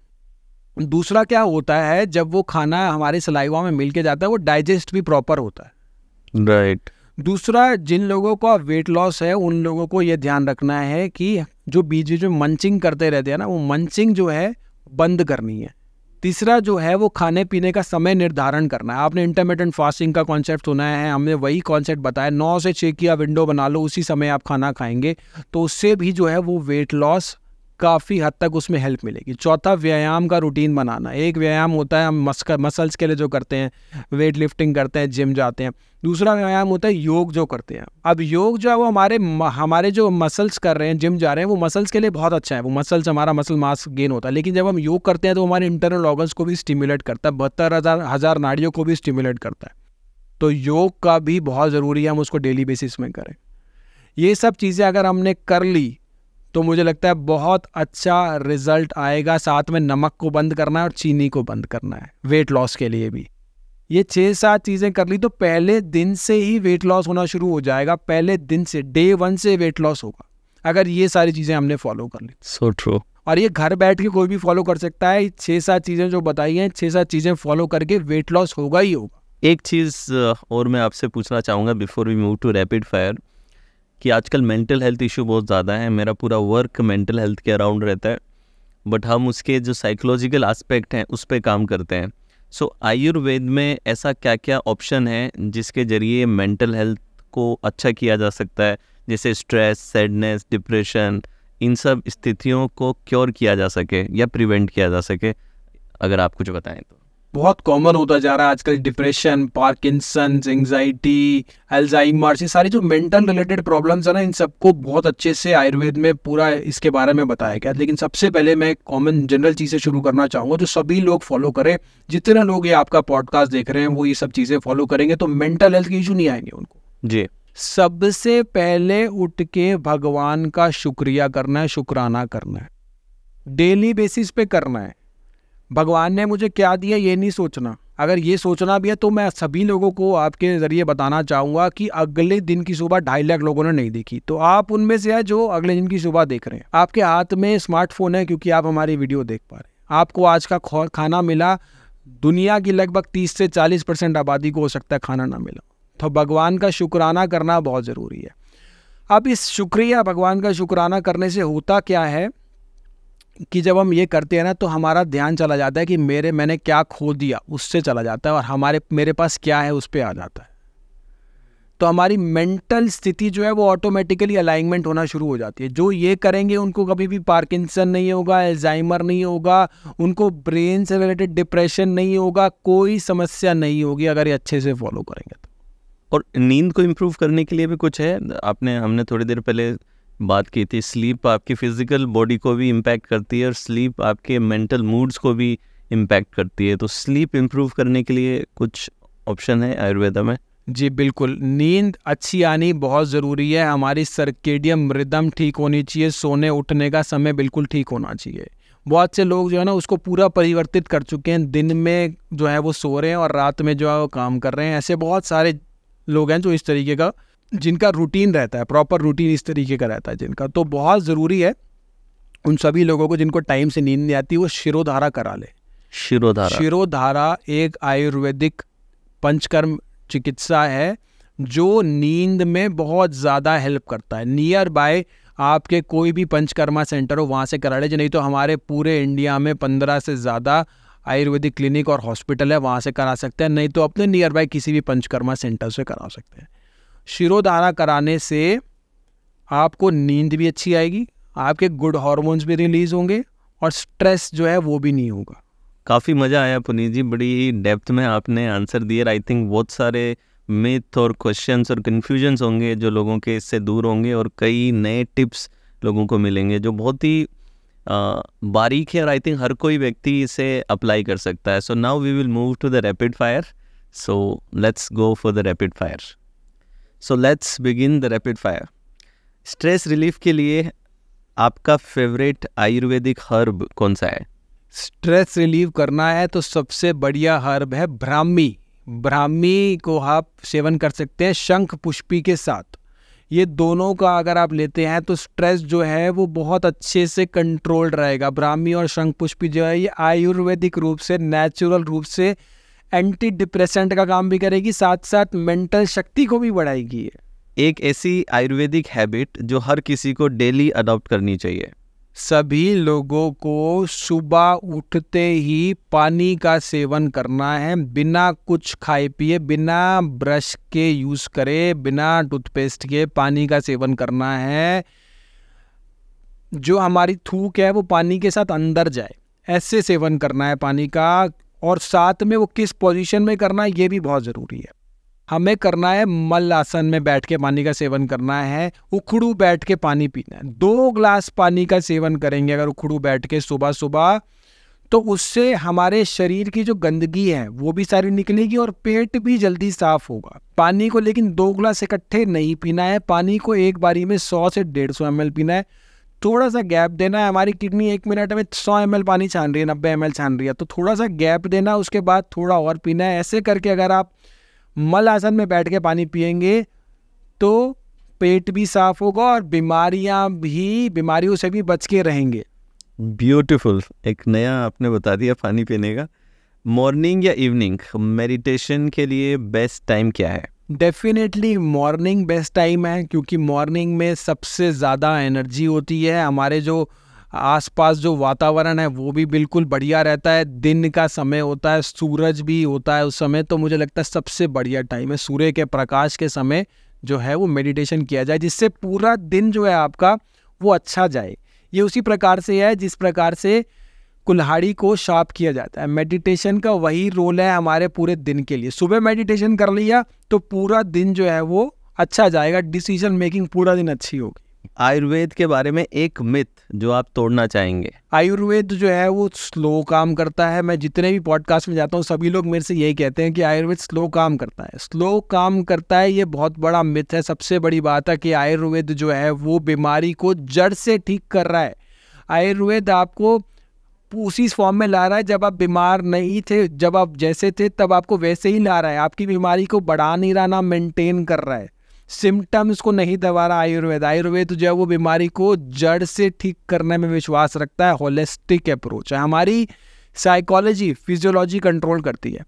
दूसरा क्या होता है जब वो खाना हमारे सलाइवा में मिल के जाता है वो डाइजेस्ट भी प्रॉपर होता है राइट right. दूसरा जिन लोगों का वेट लॉस है उन लोगों को ये ध्यान रखना है कि जो बीच बीच में मंचिंग करते रहते हैं ना वो मंचिंग जो है बंद करनी है तीसरा जो है वो खाने पीने का समय निर्धारण करना है आपने इंटरमीडियंट फास्टिंग का कॉन्सेप्ट सुना है हमने वही कॉन्सेप्ट बताया नौ से छः की आप विंडो बना लो उसी समय आप खाना खाएंगे तो उससे भी जो है वो वेट लॉस काफ़ी हद तक उसमें हेल्प मिलेगी चौथा व्यायाम का रूटीन बनाना एक व्यायाम होता है हम मस्कर मसल्स के लिए जो करते हैं वेट लिफ्टिंग करते हैं जिम जाते हैं दूसरा व्यायाम होता है योग जो करते हैं अब योग जो है वो हमारे हमारे जो मसल्स कर रहे हैं जिम जा रहे हैं वो मसल्स के लिए बहुत अच्छा है वो मसल्स हमारा मसल मास गेन होता है लेकिन जब हम योग करते हैं तो हमारे इंटरनल ऑर्गन्स को भी स्टिमुलेट करता है बहत्तर हज़ार हज़ार नाड़ियों को भी स्टिमुलेट करता है तो योग का भी बहुत ज़रूरी है हम उसको डेली बेसिस में करें ये सब चीज़ें अगर हमने कर ली तो मुझे लगता है बहुत अच्छा रिजल्ट आएगा साथ में नमक को बंद करना है और चीनी को बंद करना है वेट लॉस के लिए भी ये छः सात चीज़ें कर ली तो पहले दिन से ही वेट लॉस होना शुरू हो जाएगा पहले दिन से डे वन से वेट लॉस होगा अगर ये सारी चीज़ें हमने फॉलो कर ली सो so ट्रू और ये घर बैठ के कोई भी फॉलो कर सकता है छः सात चीज़ें जो बताई हैं छः सात चीज़ें फॉलो करके वेट लॉस होगा ही होगा एक चीज़ और मैं आपसे पूछना चाहूँगा before we move to rapid fire कि आजकल मेंटल हेल्थ इशू बहुत ज़्यादा है मेरा पूरा वर्क मेंटल हेल्थ के अराउंड रहता है बट हम उसके जो साइकोलॉजिकल एस्पेक्ट हैं उस पर काम करते हैं सो so, आयुर्वेद में ऐसा क्या क्या ऑप्शन है जिसके ज़रिए मेंटल हेल्थ को अच्छा किया जा सकता है जैसे स्ट्रेस सैडनेस डिप्रेशन इन सब स्थितियों को क्योर किया जा सके या प्रिवेंट किया जा सके अगर आप कुछ बताएं तो बहुत कॉमन होता जा रहा है आजकल डिप्रेशन पार्किंसन एंगजाइटी अल्जाइमर्स ये सारी जो मेंटल रिलेटेड प्रॉब्लम्स है ना इन सबको बहुत अच्छे से आयुर्वेद में पूरा इसके बारे में बताया गया लेकिन सबसे पहले मैं कॉमन जनरल चीज़ें शुरू करना चाहूँगा जो सभी लोग फॉलो करें जितने लोग ये आपका पॉडकास्ट देख रहे हैं वो ये सब चीज़ें फॉलो करेंगे तो मेंटल हेल्थ के इशू नहीं आएंगे उनको जी सबसे पहले उठ के भगवान का शुक्रिया करना है शुक्राना करना है डेली बेसिस पे करना है भगवान ने मुझे क्या दिया ये नहीं सोचना अगर ये सोचना भी है तो मैं सभी लोगों को आपके ज़रिए बताना चाहूँगा कि अगले दिन की सुबह ढाई लाख लोगों ने नहीं देखी तो आप उनमें से है जो अगले दिन की सुबह देख रहे हैं आपके हाथ में स्मार्टफोन है क्योंकि आप हमारी वीडियो देख पा रहे हैं आपको आज का खाना मिला दुनिया की लगभग तीस से चालीस परसेंट आबादी को हो सकता है खाना ना मिला तो भगवान का शुक्राना करना बहुत ज़रूरी है अब इस शुक्रिया भगवान का शुक्राना करने से होता क्या है कि जब हम ये करते हैं ना तो हमारा ध्यान चला जाता है कि मेरे मैंने क्या खो दिया उससे चला जाता है और हमारे मेरे पास क्या है उस पर आ जाता है तो हमारी मेंटल स्थिति जो है वो ऑटोमेटिकली अलाइनमेंट होना शुरू हो जाती है जो ये करेंगे उनको कभी भी पार्किंसन नहीं होगा एल्जाइमर नहीं होगा उनको ब्रेन से रिलेटेड डिप्रेशन नहीं होगा कोई समस्या नहीं होगी अगर ये अच्छे से फॉलो करेंगे तो और नींद को इम्प्रूव करने के लिए भी कुछ है आपने हमने थोड़ी देर पहले बात की थी स्लीप आपकी फ़िज़िकल बॉडी को भी इम्पैक्ट करती है और स्लीप आपके मेंटल मूड्स को भी इम्पैक्ट करती है तो स्लीप इम्प्रूव करने के लिए कुछ ऑप्शन है आयुर्वेदा में जी बिल्कुल नींद अच्छी आनी बहुत ज़रूरी है हमारी सर्केडियम रिदम ठीक होनी चाहिए सोने उठने का समय बिल्कुल ठीक होना चाहिए बहुत से लोग जो है ना उसको पूरा परिवर्तित कर चुके हैं दिन में जो है वो सो रहे हैं और रात में जो है वो काम कर रहे हैं ऐसे बहुत सारे लोग हैं जो इस तरीके का जिनका रूटीन रहता है प्रॉपर रूटीन इस तरीके का रहता है जिनका तो बहुत ज़रूरी है उन सभी लोगों को जिनको टाइम से नींद नहीं आती वो शिरोधारा करा ले शिरोधारा शिरोधारा एक आयुर्वेदिक पंचकर्म चिकित्सा है जो नींद में बहुत ज़्यादा हेल्प करता है नियर बाय आपके कोई भी पंचकर्मा सेंटर हो वहाँ से करा लीजिए नहीं तो हमारे पूरे इंडिया में पंद्रह से ज़्यादा आयुर्वेदिक क्लिनिक और हॉस्पिटल है वहाँ से करा सकते हैं नहीं तो अपने नियर बाय किसी भी पंचकर्मा सेंटर से करा सकते हैं शिरोदारा कराने से आपको नींद भी अच्छी आएगी आपके गुड हॉर्मोन्स भी रिलीज होंगे और स्ट्रेस जो है वो भी नहीं होगा काफ़ी मज़ा आया पुनीत जी बड़ी डेप्थ में आपने आंसर दिया आई थिंक बहुत सारे मिथ और क्वेश्चंस और कन्फ्यूजन्स होंगे जो लोगों के इससे दूर होंगे और कई नए टिप्स लोगों को मिलेंगे जो बहुत ही बारीक है और आई थिंक हर कोई व्यक्ति इसे अप्लाई कर सकता है so now we will move to the rapid fire so let's go for the rapid fire so let's begin the rapid fire stress relief के लिए आपका फेवरेट आयुर्वेदिक हर्ब कौन सा है स्ट्रेस रिलीव करना है तो सबसे बढ़िया हर्ब है ब्राह्मी ब्राह्मी को आप सेवन कर सकते हैं शंख पुष्पी के साथ ये दोनों का अगर आप लेते हैं तो स्ट्रेस जो है वो बहुत अच्छे से कंट्रोल्ड रहेगा ब्राह्मी और शंख पुष्पी जो है ये आयुर्वेदिक रूप से नेचुरल रूप से एंटी डिप्रेसेंट का काम भी करेगी साथ साथ मेंटल शक्ति को भी बढ़ाएगी एक ऐसी आयुर्वेदिक हैबिट जो हर किसी को डेली अडॉप्ट करनी चाहिए सभी लोगों को सुबह उठते ही पानी का सेवन करना है बिना कुछ खाए पिए बिना ब्रश के यूज़ करे बिना टूथपेस्ट के पानी का सेवन करना है जो हमारी थूक है वो पानी के साथ अंदर जाए ऐसे सेवन करना है पानी का और साथ में वो किस पोजीशन में करना है ये भी बहुत ज़रूरी है हमें करना है मल आसन में बैठ के पानी का सेवन करना है उखड़ू बैठ के पानी पीना है दो ग्लास पानी का सेवन करेंगे अगर उखड़ू बैठ के सुबह सुबह तो उससे हमारे शरीर की जो गंदगी है वो भी सारी निकलेगी और पेट भी जल्दी साफ होगा पानी को लेकिन दो ग्लास इकट्ठे नहीं पीना है पानी को एक बारी में सौ से डेढ़ सौ एम पीना है थोड़ा सा गैप देना है हमारी किडनी एक मिनट में सौ एम पानी छान रही है नब्बे एम छान रही है तो थोड़ा सा गैप देना उसके बाद थोड़ा और पीना है ऐसे करके अगर आप मल आसन में बैठ के पानी पियेंगे तो पेट भी साफ होगा और बीमारियां भी बीमारियों से भी बच के रहेंगे ब्यूटिफुल एक नया आपने बता दिया पानी पीने का मॉर्निंग या इवनिंग मेडिटेशन के लिए बेस्ट टाइम क्या है डेफिनेटली मॉर्निंग बेस्ट टाइम है क्योंकि मॉर्निंग में सबसे ज़्यादा एनर्जी होती है हमारे जो आसपास जो वातावरण है वो भी बिल्कुल बढ़िया रहता है दिन का समय होता है सूरज भी होता है उस समय तो मुझे लगता है सबसे बढ़िया टाइम है सूर्य के प्रकाश के समय जो है वो मेडिटेशन किया जाए जिससे पूरा दिन जो है आपका वो अच्छा जाए ये उसी प्रकार से है जिस प्रकार से कुल्हाड़ी को शार्प किया जाता है मेडिटेशन का वही रोल है हमारे पूरे दिन के लिए सुबह मेडिटेशन कर लिया तो पूरा दिन जो है वो अच्छा जाएगा डिसीजन मेकिंग पूरा दिन अच्छी होगी आयुर्वेद के बारे में एक मिथ जो आप तोड़ना चाहेंगे आयुर्वेद जो है वो स्लो काम करता है मैं जितने भी पॉडकास्ट में जाता हूँ सभी लोग मेरे से यही कहते हैं कि आयुर्वेद स्लो काम करता है स्लो काम करता है ये बहुत बड़ा मिथ है सबसे बड़ी बात है कि आयुर्वेद जो है वो बीमारी को जड़ से ठीक कर रहा है आयुर्वेद आपको उसी फॉर्म में ला रहा है जब आप बीमार नहीं थे जब आप जैसे थे तब आपको वैसे ही ला रहा है आपकी बीमारी को बढ़ा नहीं रहा ना मेंटेन कर रहा है सिम्टम्स को नहीं दबा रहा आयुर्वेद आयुर्वेद जो है वो बीमारी को जड़ से ठीक करने में विश्वास रखता है होलिस्टिक अप्रोच है हमारी साइकोलॉजी फिजियोलॉजी कंट्रोल करती है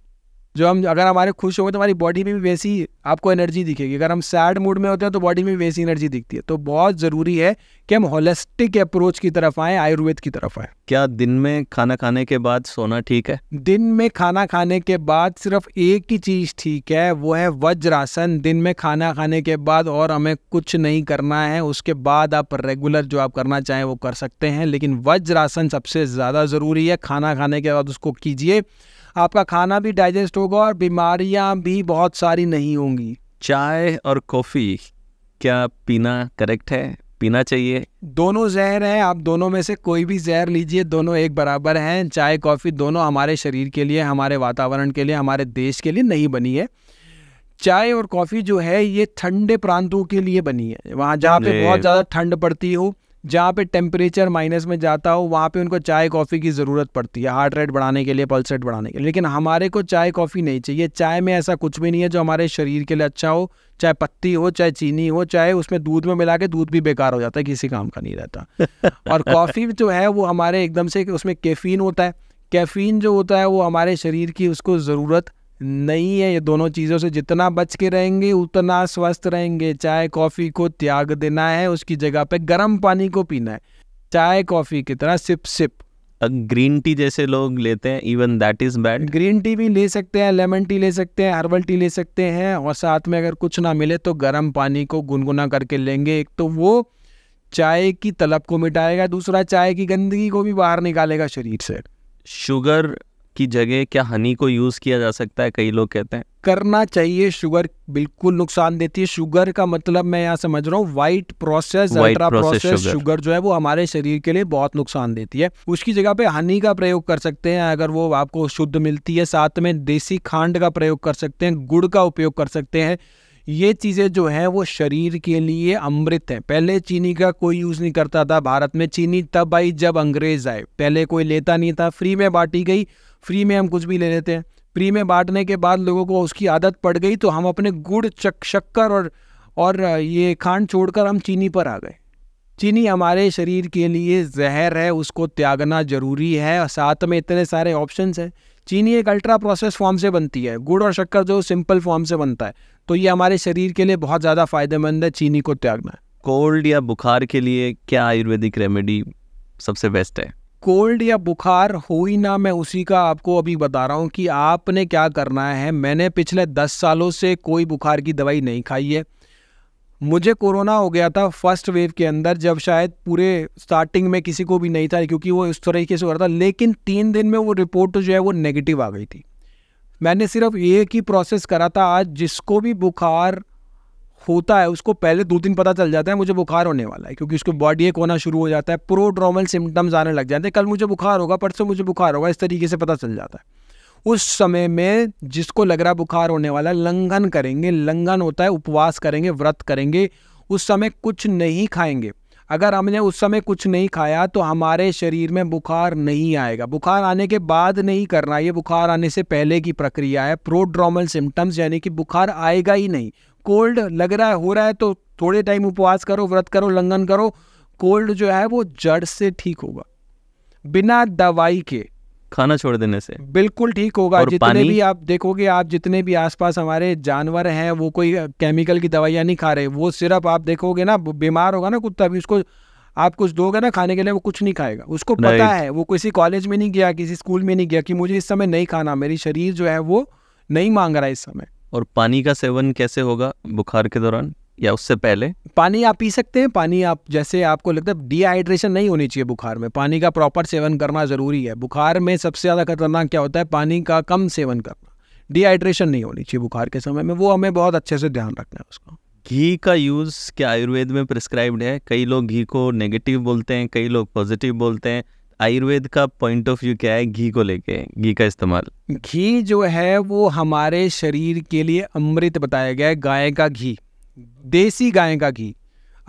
जो हम अगर हमारे खुश होंगे तो हमारी बॉडी में भी वैसी आपको एनर्जी दिखेगी अगर हम सैड मूड में होते हैं तो बॉडी में भी वैसी एनर्जी दिखती है तो बहुत ज़रूरी है कि हम होलिस्टिक अप्रोच की तरफ आए आयुर्वेद की तरफ आए क्या दिन में खाना खाने के बाद सोना ठीक है दिन में खाना खाने के बाद सिर्फ एक ही चीज़ ठीक है वो है वज्रासन दिन में खाना खाने के बाद और हमें कुछ नहीं करना है उसके बाद आप रेगुलर जो आप करना चाहें वो कर सकते हैं लेकिन वज्रासन सबसे ज़्यादा ज़रूरी है खाना खाने के बाद उसको कीजिए आपका खाना भी डाइजेस्ट होगा और बीमारियाँ भी बहुत सारी नहीं होंगी चाय और कॉफ़ी क्या पीना करेक्ट है पीना चाहिए दोनों जहर हैं आप दोनों में से कोई भी जहर लीजिए दोनों एक बराबर हैं चाय कॉफ़ी दोनों हमारे शरीर के लिए हमारे वातावरण के लिए हमारे देश के लिए नहीं बनी है चाय और कॉफ़ी जो है ये ठंडे प्रांतों के लिए बनी है वहाँ जहाँ पे बहुत ज़्यादा ठंड पड़ती हो जहाँ पे टेम्परेचर माइनस में जाता हो वहाँ पे उनको चाय कॉफ़ी की ज़रूरत पड़ती है हार्ट रेट बढ़ाने के लिए पल्स रेट बढ़ाने के लिए लेकिन हमारे को चाय कॉफ़ी नहीं चाहिए चाय में ऐसा कुछ भी नहीं है जो हमारे शरीर के लिए अच्छा हो चाहे पत्ती हो चाहे चीनी हो चाहे उसमें दूध में मिला के दूध भी बेकार हो जाता है किसी काम का नहीं रहता *laughs* और कॉफ़ी जो है वो हमारे एकदम से उसमें कैफीन होता है कैफीन जो होता है वो हमारे शरीर की उसको ज़रूरत नहीं है ये दोनों चीज़ों से जितना बच के रहेंगे उतना स्वस्थ रहेंगे चाय कॉफ़ी को त्याग देना है उसकी जगह पे गर्म पानी को पीना है चाय कॉफ़ी की तरह सिप सिप ग्रीन टी जैसे लोग लेते हैं even that is bad green tea भी ले सकते हैं लेमन टी ले सकते हैं हर्बल टी ले सकते हैं और साथ में अगर कुछ ना मिले तो गर्म पानी को गुनगुना करके लेंगे एक तो वो चाय की तलब को मिटाएगा दूसरा चाय की गंदगी को भी बाहर निकालेगा शरीर से शुगर की जगह क्या हनी को यूज़ किया जा सकता है कई लोग कहते हैं करना चाहिए शुगर बिल्कुल नुकसान देती है शुगर का मतलब मैं यहाँ समझ रहा हूँ white process ultra process sugar जो है वो हमारे शरीर के लिए बहुत नुकसान देती है उसकी जगह पे हनी का प्रयोग कर सकते हैं अगर वो आपको शुद्ध मिलती है साथ में देसी खांड का प्रयोग कर सकते हैं गुड़ का उपयोग कर सकते हैं ये चीज़ें जो हैं वो शरीर के लिए अमृत हैं पहले चीनी का कोई यूज़ नहीं करता था भारत में चीनी तब आई जब अंग्रेज़ आए पहले कोई लेता नहीं था फ्री में बांटी गई फ्री में हम कुछ भी ले लेते हैं फ्री में बांटने के बाद लोगों को उसकी आदत पड़ गई तो हम अपने गुड़ चक शक्कर और और ये खांड छोड़कर हम चीनी पर आ गए चीनी हमारे शरीर के लिए जहर है उसको त्यागना जरूरी है और साथ में इतने सारे ऑप्शंस हैं चीनी एक अल्ट्रा प्रोसेस फॉर्म से बनती है गुड़ और शक्कर जो सिंपल फॉर्म से बनता है तो ये हमारे शरीर के लिए बहुत ज़्यादा फायदेमंद है चीनी को त्यागना कोल्ड या बुखार के लिए क्या आयुर्वेदिक रेमेडी सबसे बेस्ट है कोल्ड या बुखार हो ही ना मैं उसी का आपको अभी बता रहा हूँ कि आपने क्या करना है मैंने पिछले दस सालों से कोई बुखार की दवाई नहीं खाई है मुझे कोरोना हो गया था फर्स्ट वेव के अंदर जब शायद पूरे स्टार्टिंग में किसी को भी नहीं था क्योंकि वो इस तरीके से हो रहा था लेकिन तीन दिन में वो रिपोर्ट तो जो है वो नेगेटिव आ गई थी मैंने सिर्फ एक ही प्रोसेस करा था आज जिसको भी बुखार होता है उसको पहले दो दिन पता चल जाता है मुझे बुखार होने वाला है क्योंकि उसको बॉडी एक होना शुरू हो जाता है प्रोड्रॉमल सिम्टम्स आने लग जाते हैं कल मुझे बुखार होगा परसों मुझे बुखार होगा इस तरीके से पता चल जाता है उस समय में जिसको लग रहा बुखार होने वाला लंघन करेंगे लंघन होता है उपवास करेंगे व्रत करेंगे उस समय कुछ नहीं खाएंगे अगर हमने उस समय कुछ नहीं खाया तो हमारे शरीर में बुखार नहीं आएगा बुखार आने के बाद नहीं करना ये बुखार आने से पहले की प्रक्रिया है प्रोड्रामल सिम्टम्स यानी कि बुखार आएगा ही नहीं कोल्ड लग रहा है हो रहा है तो थोड़े टाइम उपवास करो व्रत करो लंघन करो कोल्ड जो है वो जड़ से ठीक होगा बिना दवाई के खाना छोड़ देने से बिल्कुल ठीक होगा जितने पानी? भी आप देखोगे आप जितने भी आसपास हमारे जानवर हैं वो कोई केमिकल की दवाइयाँ नहीं खा रहे वो सिर्फ आप देखोगे ना बीमार होगा ना कुत्ता भी उसको आप कुछ दोगे ना खाने के लिए वो कुछ नहीं खाएगा उसको पता है वो किसी कॉलेज में नहीं गया किसी स्कूल में नहीं गया कि मुझे इस समय नहीं खाना मेरी शरीर जो है वो नहीं मांग रहा है इस समय और पानी का सेवन कैसे होगा बुखार के दौरान या उससे पहले पानी आप पी सकते हैं पानी आप जैसे आपको लगता है डिहाइड्रेशन नहीं होनी चाहिए बुखार में पानी का प्रॉपर सेवन करना ज़रूरी है बुखार में सबसे ज़्यादा खतरनाक क्या होता है पानी का कम सेवन करना डिहाइड्रेशन नहीं होनी चाहिए बुखार के समय में वो हमें बहुत अच्छे से ध्यान रखना है उसका घी का यूज़ क्या आयुर्वेद में प्रिस्क्राइब्ड है कई लोग घी को नेगेटिव बोलते हैं कई लोग पॉजिटिव बोलते हैं आयुर्वेद का पॉइंट ऑफ व्यू क्या है घी को लेके घी का इस्तेमाल घी जो है वो हमारे शरीर के लिए अमृत बताया गया है गाय का घी देसी गाय का घी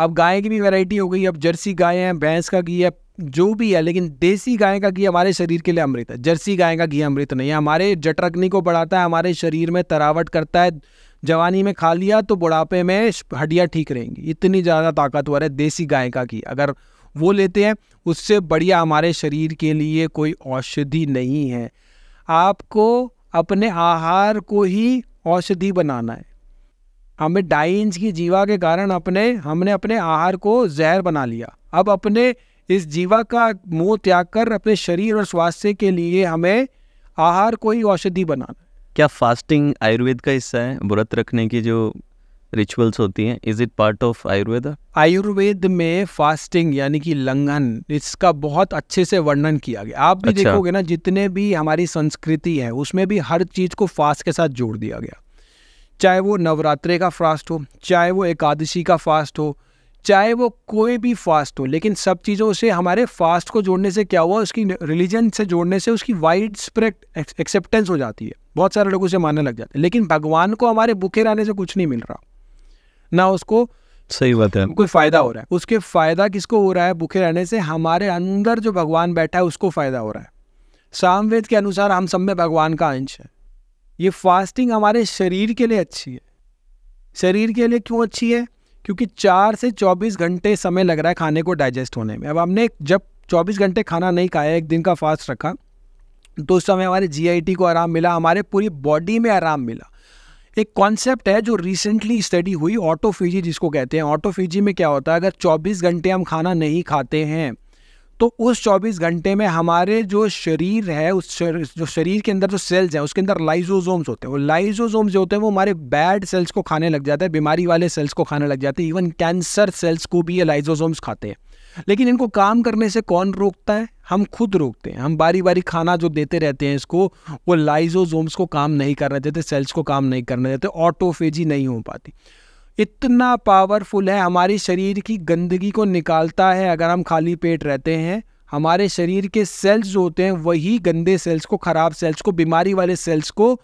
अब गाय की भी वैरायटी हो गई अब जर्सी गाय है भैंस का घी है जो भी है लेकिन देसी गाय का घी हमारे शरीर के लिए अमृत है जर्सी गाय का घी अमृत नहीं है हमारे जटरग्नि को बढ़ाता है हमारे शरीर में तरावट करता है जवानी में खा लिया तो बुढ़ापे में हड्डियाँ ठीक रहेंगी इतनी ज़्यादा ताकतवर है देसी गाय का घी अगर वो लेते हैं उससे बढ़िया हमारे शरीर के लिए कोई औषधि नहीं है आपको अपने आहार को ही औषधि बनाना है हमें ढाई इंच की जीवा के कारण अपने हमने अपने आहार को जहर बना लिया अब अपने इस जीवा का मोह त्याग कर अपने शरीर और स्वास्थ्य के लिए हमें आहार को ही औषधि बनाना क्या फास्टिंग आयुर्वेद का हिस्सा है व्रत रखने की जो रिचुअल्स होती हैं is it part of Ayurveda Ayurveda में फास्टिंग यानी कि लंघन इसका बहुत अच्छे से वर्णन किया गया आप भी अच्छा। देखोगे ना जितने भी हमारी संस्कृति है उसमें भी हर चीज को फास्ट के साथ जोड़ दिया गया चाहे वो नवरात्रे का फास्ट हो चाहे वो एकादशी का फास्ट हो चाहे वो कोई भी फास्ट हो लेकिन सब चीज़ों से हमारे फास्ट को जोड़ने से क्या हुआ उसकी रिलीजन से जोड़ने से उसकी वाइड स्प्रेड एक्सेप्टेंस हो जाती है बहुत सारे लोग उसे मानने लग जाते हैं लेकिन भगवान को हमारे भूखे रहने से कुछ नहीं मिल रहा ना उसको सही बात है कोई फ़ायदा हो रहा है उसके फ़ायदा किसको हो रहा है भूखे रहने से हमारे अंदर जो भगवान बैठा है उसको फ़ायदा हो रहा है सामवेद के अनुसार हम सब में भगवान का अंश है ये फास्टिंग हमारे शरीर के लिए अच्छी है शरीर के लिए क्यों अच्छी है क्योंकि चार से चौबीस घंटे समय लग रहा है खाने को डाइजेस्ट होने में अब हमने जब चौबीस घंटे खाना नहीं खाया एक दिन का फास्ट रखा तो उस समय हमारे जी को आराम मिला हमारे पूरी बॉडी में आराम मिला एक कॉन्सेप्ट है जो रिसेंटली स्टडी हुई ऑटोफिजी जिसको कहते हैं ऑटोफिजी में क्या होता है अगर 24 घंटे हम खाना नहीं खाते हैं तो उस 24 घंटे में हमारे जो शरीर है उस शरीर, जो शरीर के अंदर जो सेल्स हैं उसके अंदर लाइजोजोम्स होते हैं वो लाइजोजोम्स जो होते हैं वो हमारे बैड सेल्स को खाने लग जाते हैं बीमारी वाले सेल्स को खाने लग जाते हैं इवन कैंसर सेल्स को भी ये लाइजोजोम्स खाते हैं लेकिन इनको काम करने से कौन रोकता है हम खुद रोकते हैं हम बारी बारी खाना जो देते रहते हैं इसको वो लाइजोजोम्स को काम नहीं करने देते सेल्स को काम नहीं करने देते ऑटोफेजी नहीं हो पाती इतना पावरफुल है हमारे शरीर की गंदगी को निकालता है अगर हम खाली पेट रहते हैं हमारे शरीर के सेल्स जो होते हैं वही गंदे सेल्स को ख़राब सेल्स को बीमारी वाले सेल्स को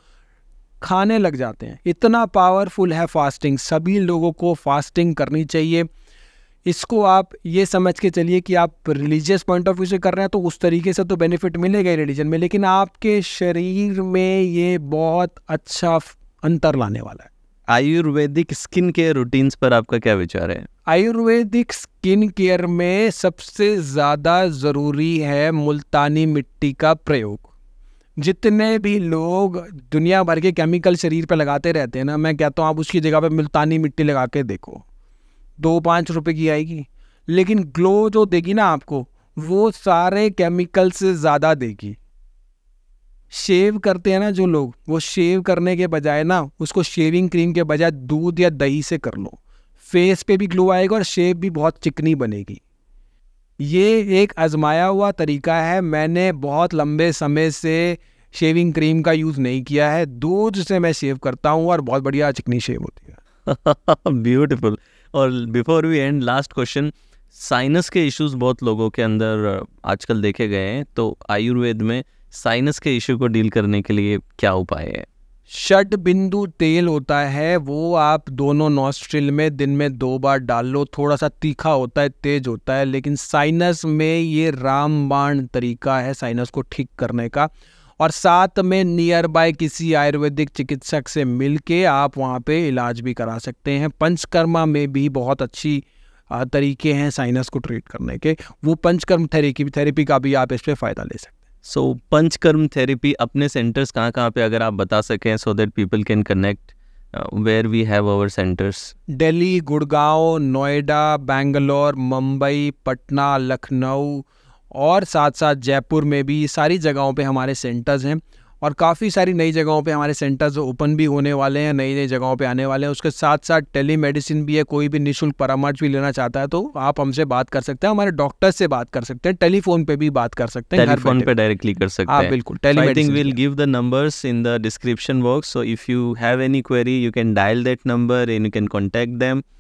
खाने लग जाते हैं इतना पावरफुल है फास्टिंग सभी लोगों को फास्टिंग करनी चाहिए इसको आप ये समझ के चलिए कि आप रिलीजियस पॉइंट ऑफ व्यू से कर रहे हैं तो उस तरीके से तो बेनिफिट मिलेगा ही रिलीजन में लेकिन आपके शरीर में ये बहुत अच्छा अंतर लाने वाला है आयुर्वेदिक स्किन केयर रूटीन्स पर आपका क्या विचार है आयुर्वेदिक स्किन केयर में सबसे ज़्यादा ज़रूरी है मुल्तानी मिट्टी का प्रयोग जितने भी लोग दुनिया भर के केमिकल शरीर पर लगाते रहते हैं ना मैं कहता हूँ आप उसकी जगह पर मुल्तानी मिट्टी लगा के देखो दो पाँच रुपये की आएगी लेकिन ग्लो जो देगी ना आपको वो सारे केमिकल से ज़्यादा देगी शेव करते हैं ना जो लोग वो शेव करने के बजाय ना उसको शेविंग क्रीम के बजाय दूध या दही से कर लो फेस पे भी ग्लो आएगा और शेप भी बहुत चिकनी बनेगी ये एक आजमाया हुआ तरीका है मैंने बहुत लंबे समय से शेविंग क्रीम का यूज़ नहीं किया है दूध से मैं शेव करता हूँ और बहुत बढ़िया चिकनी शेव होती है ब्यूटिफुल *laughs* और before we end last question sinus के इश्यूज बहुत लोगों के अंदर आजकल देखे गए हैं तो आयुर्वेद में साइनस के इश्यू को डील करने के लिए क्या उपाय है शट बिंदु तेल होता है वो आप दोनों नॉस्ट्रिल में दिन में दो बार डाल लो थोड़ा सा तीखा होता है तेज होता है लेकिन साइनस में ये रामबाण तरीका है साइनस को ठीक करने का और साथ में नियर बाय किसी आयुर्वेदिक चिकित्सक से मिल आप वहाँ पे इलाज भी करा सकते हैं पंचकर्मा में भी बहुत अच्छी तरीके हैं साइनस को ट्रीट करने के वो पंचकर्म थेरेपी थेरेपी का भी आप इस पर फ़ायदा ले सकते हैं सो so, पंचकर्म थेरेपी अपने सेंटर्स कहाँ कहाँ पे अगर आप बता सकें so that people can connect where we have our centres Delhi Gurgaon Noida Bangalore Mumbai Patna Lucknow और साथ साथ जयपुर में भी सारी जगहों पे हमारे सेंटर्स हैं और काफ़ी सारी नई जगहों पे हमारे सेंटर्स ओपन भी होने वाले हैं नई नई जगहों पे आने वाले हैं उसके साथ साथ टेली मेडिसिन भी है कोई भी निःशुल्क परामर्श भी लेना चाहता है तो आप हमसे बात कर सकते हैं हमारे डॉक्टर से बात कर सकते हैं टेलीफोन पे भी बात कर सकते हैं टेलीफोन पे डायरेक्टली कर सकते हाँ, हैं बिल्कुल I will give the numbers in the description box so if you have any query you can dial that number and you can contact them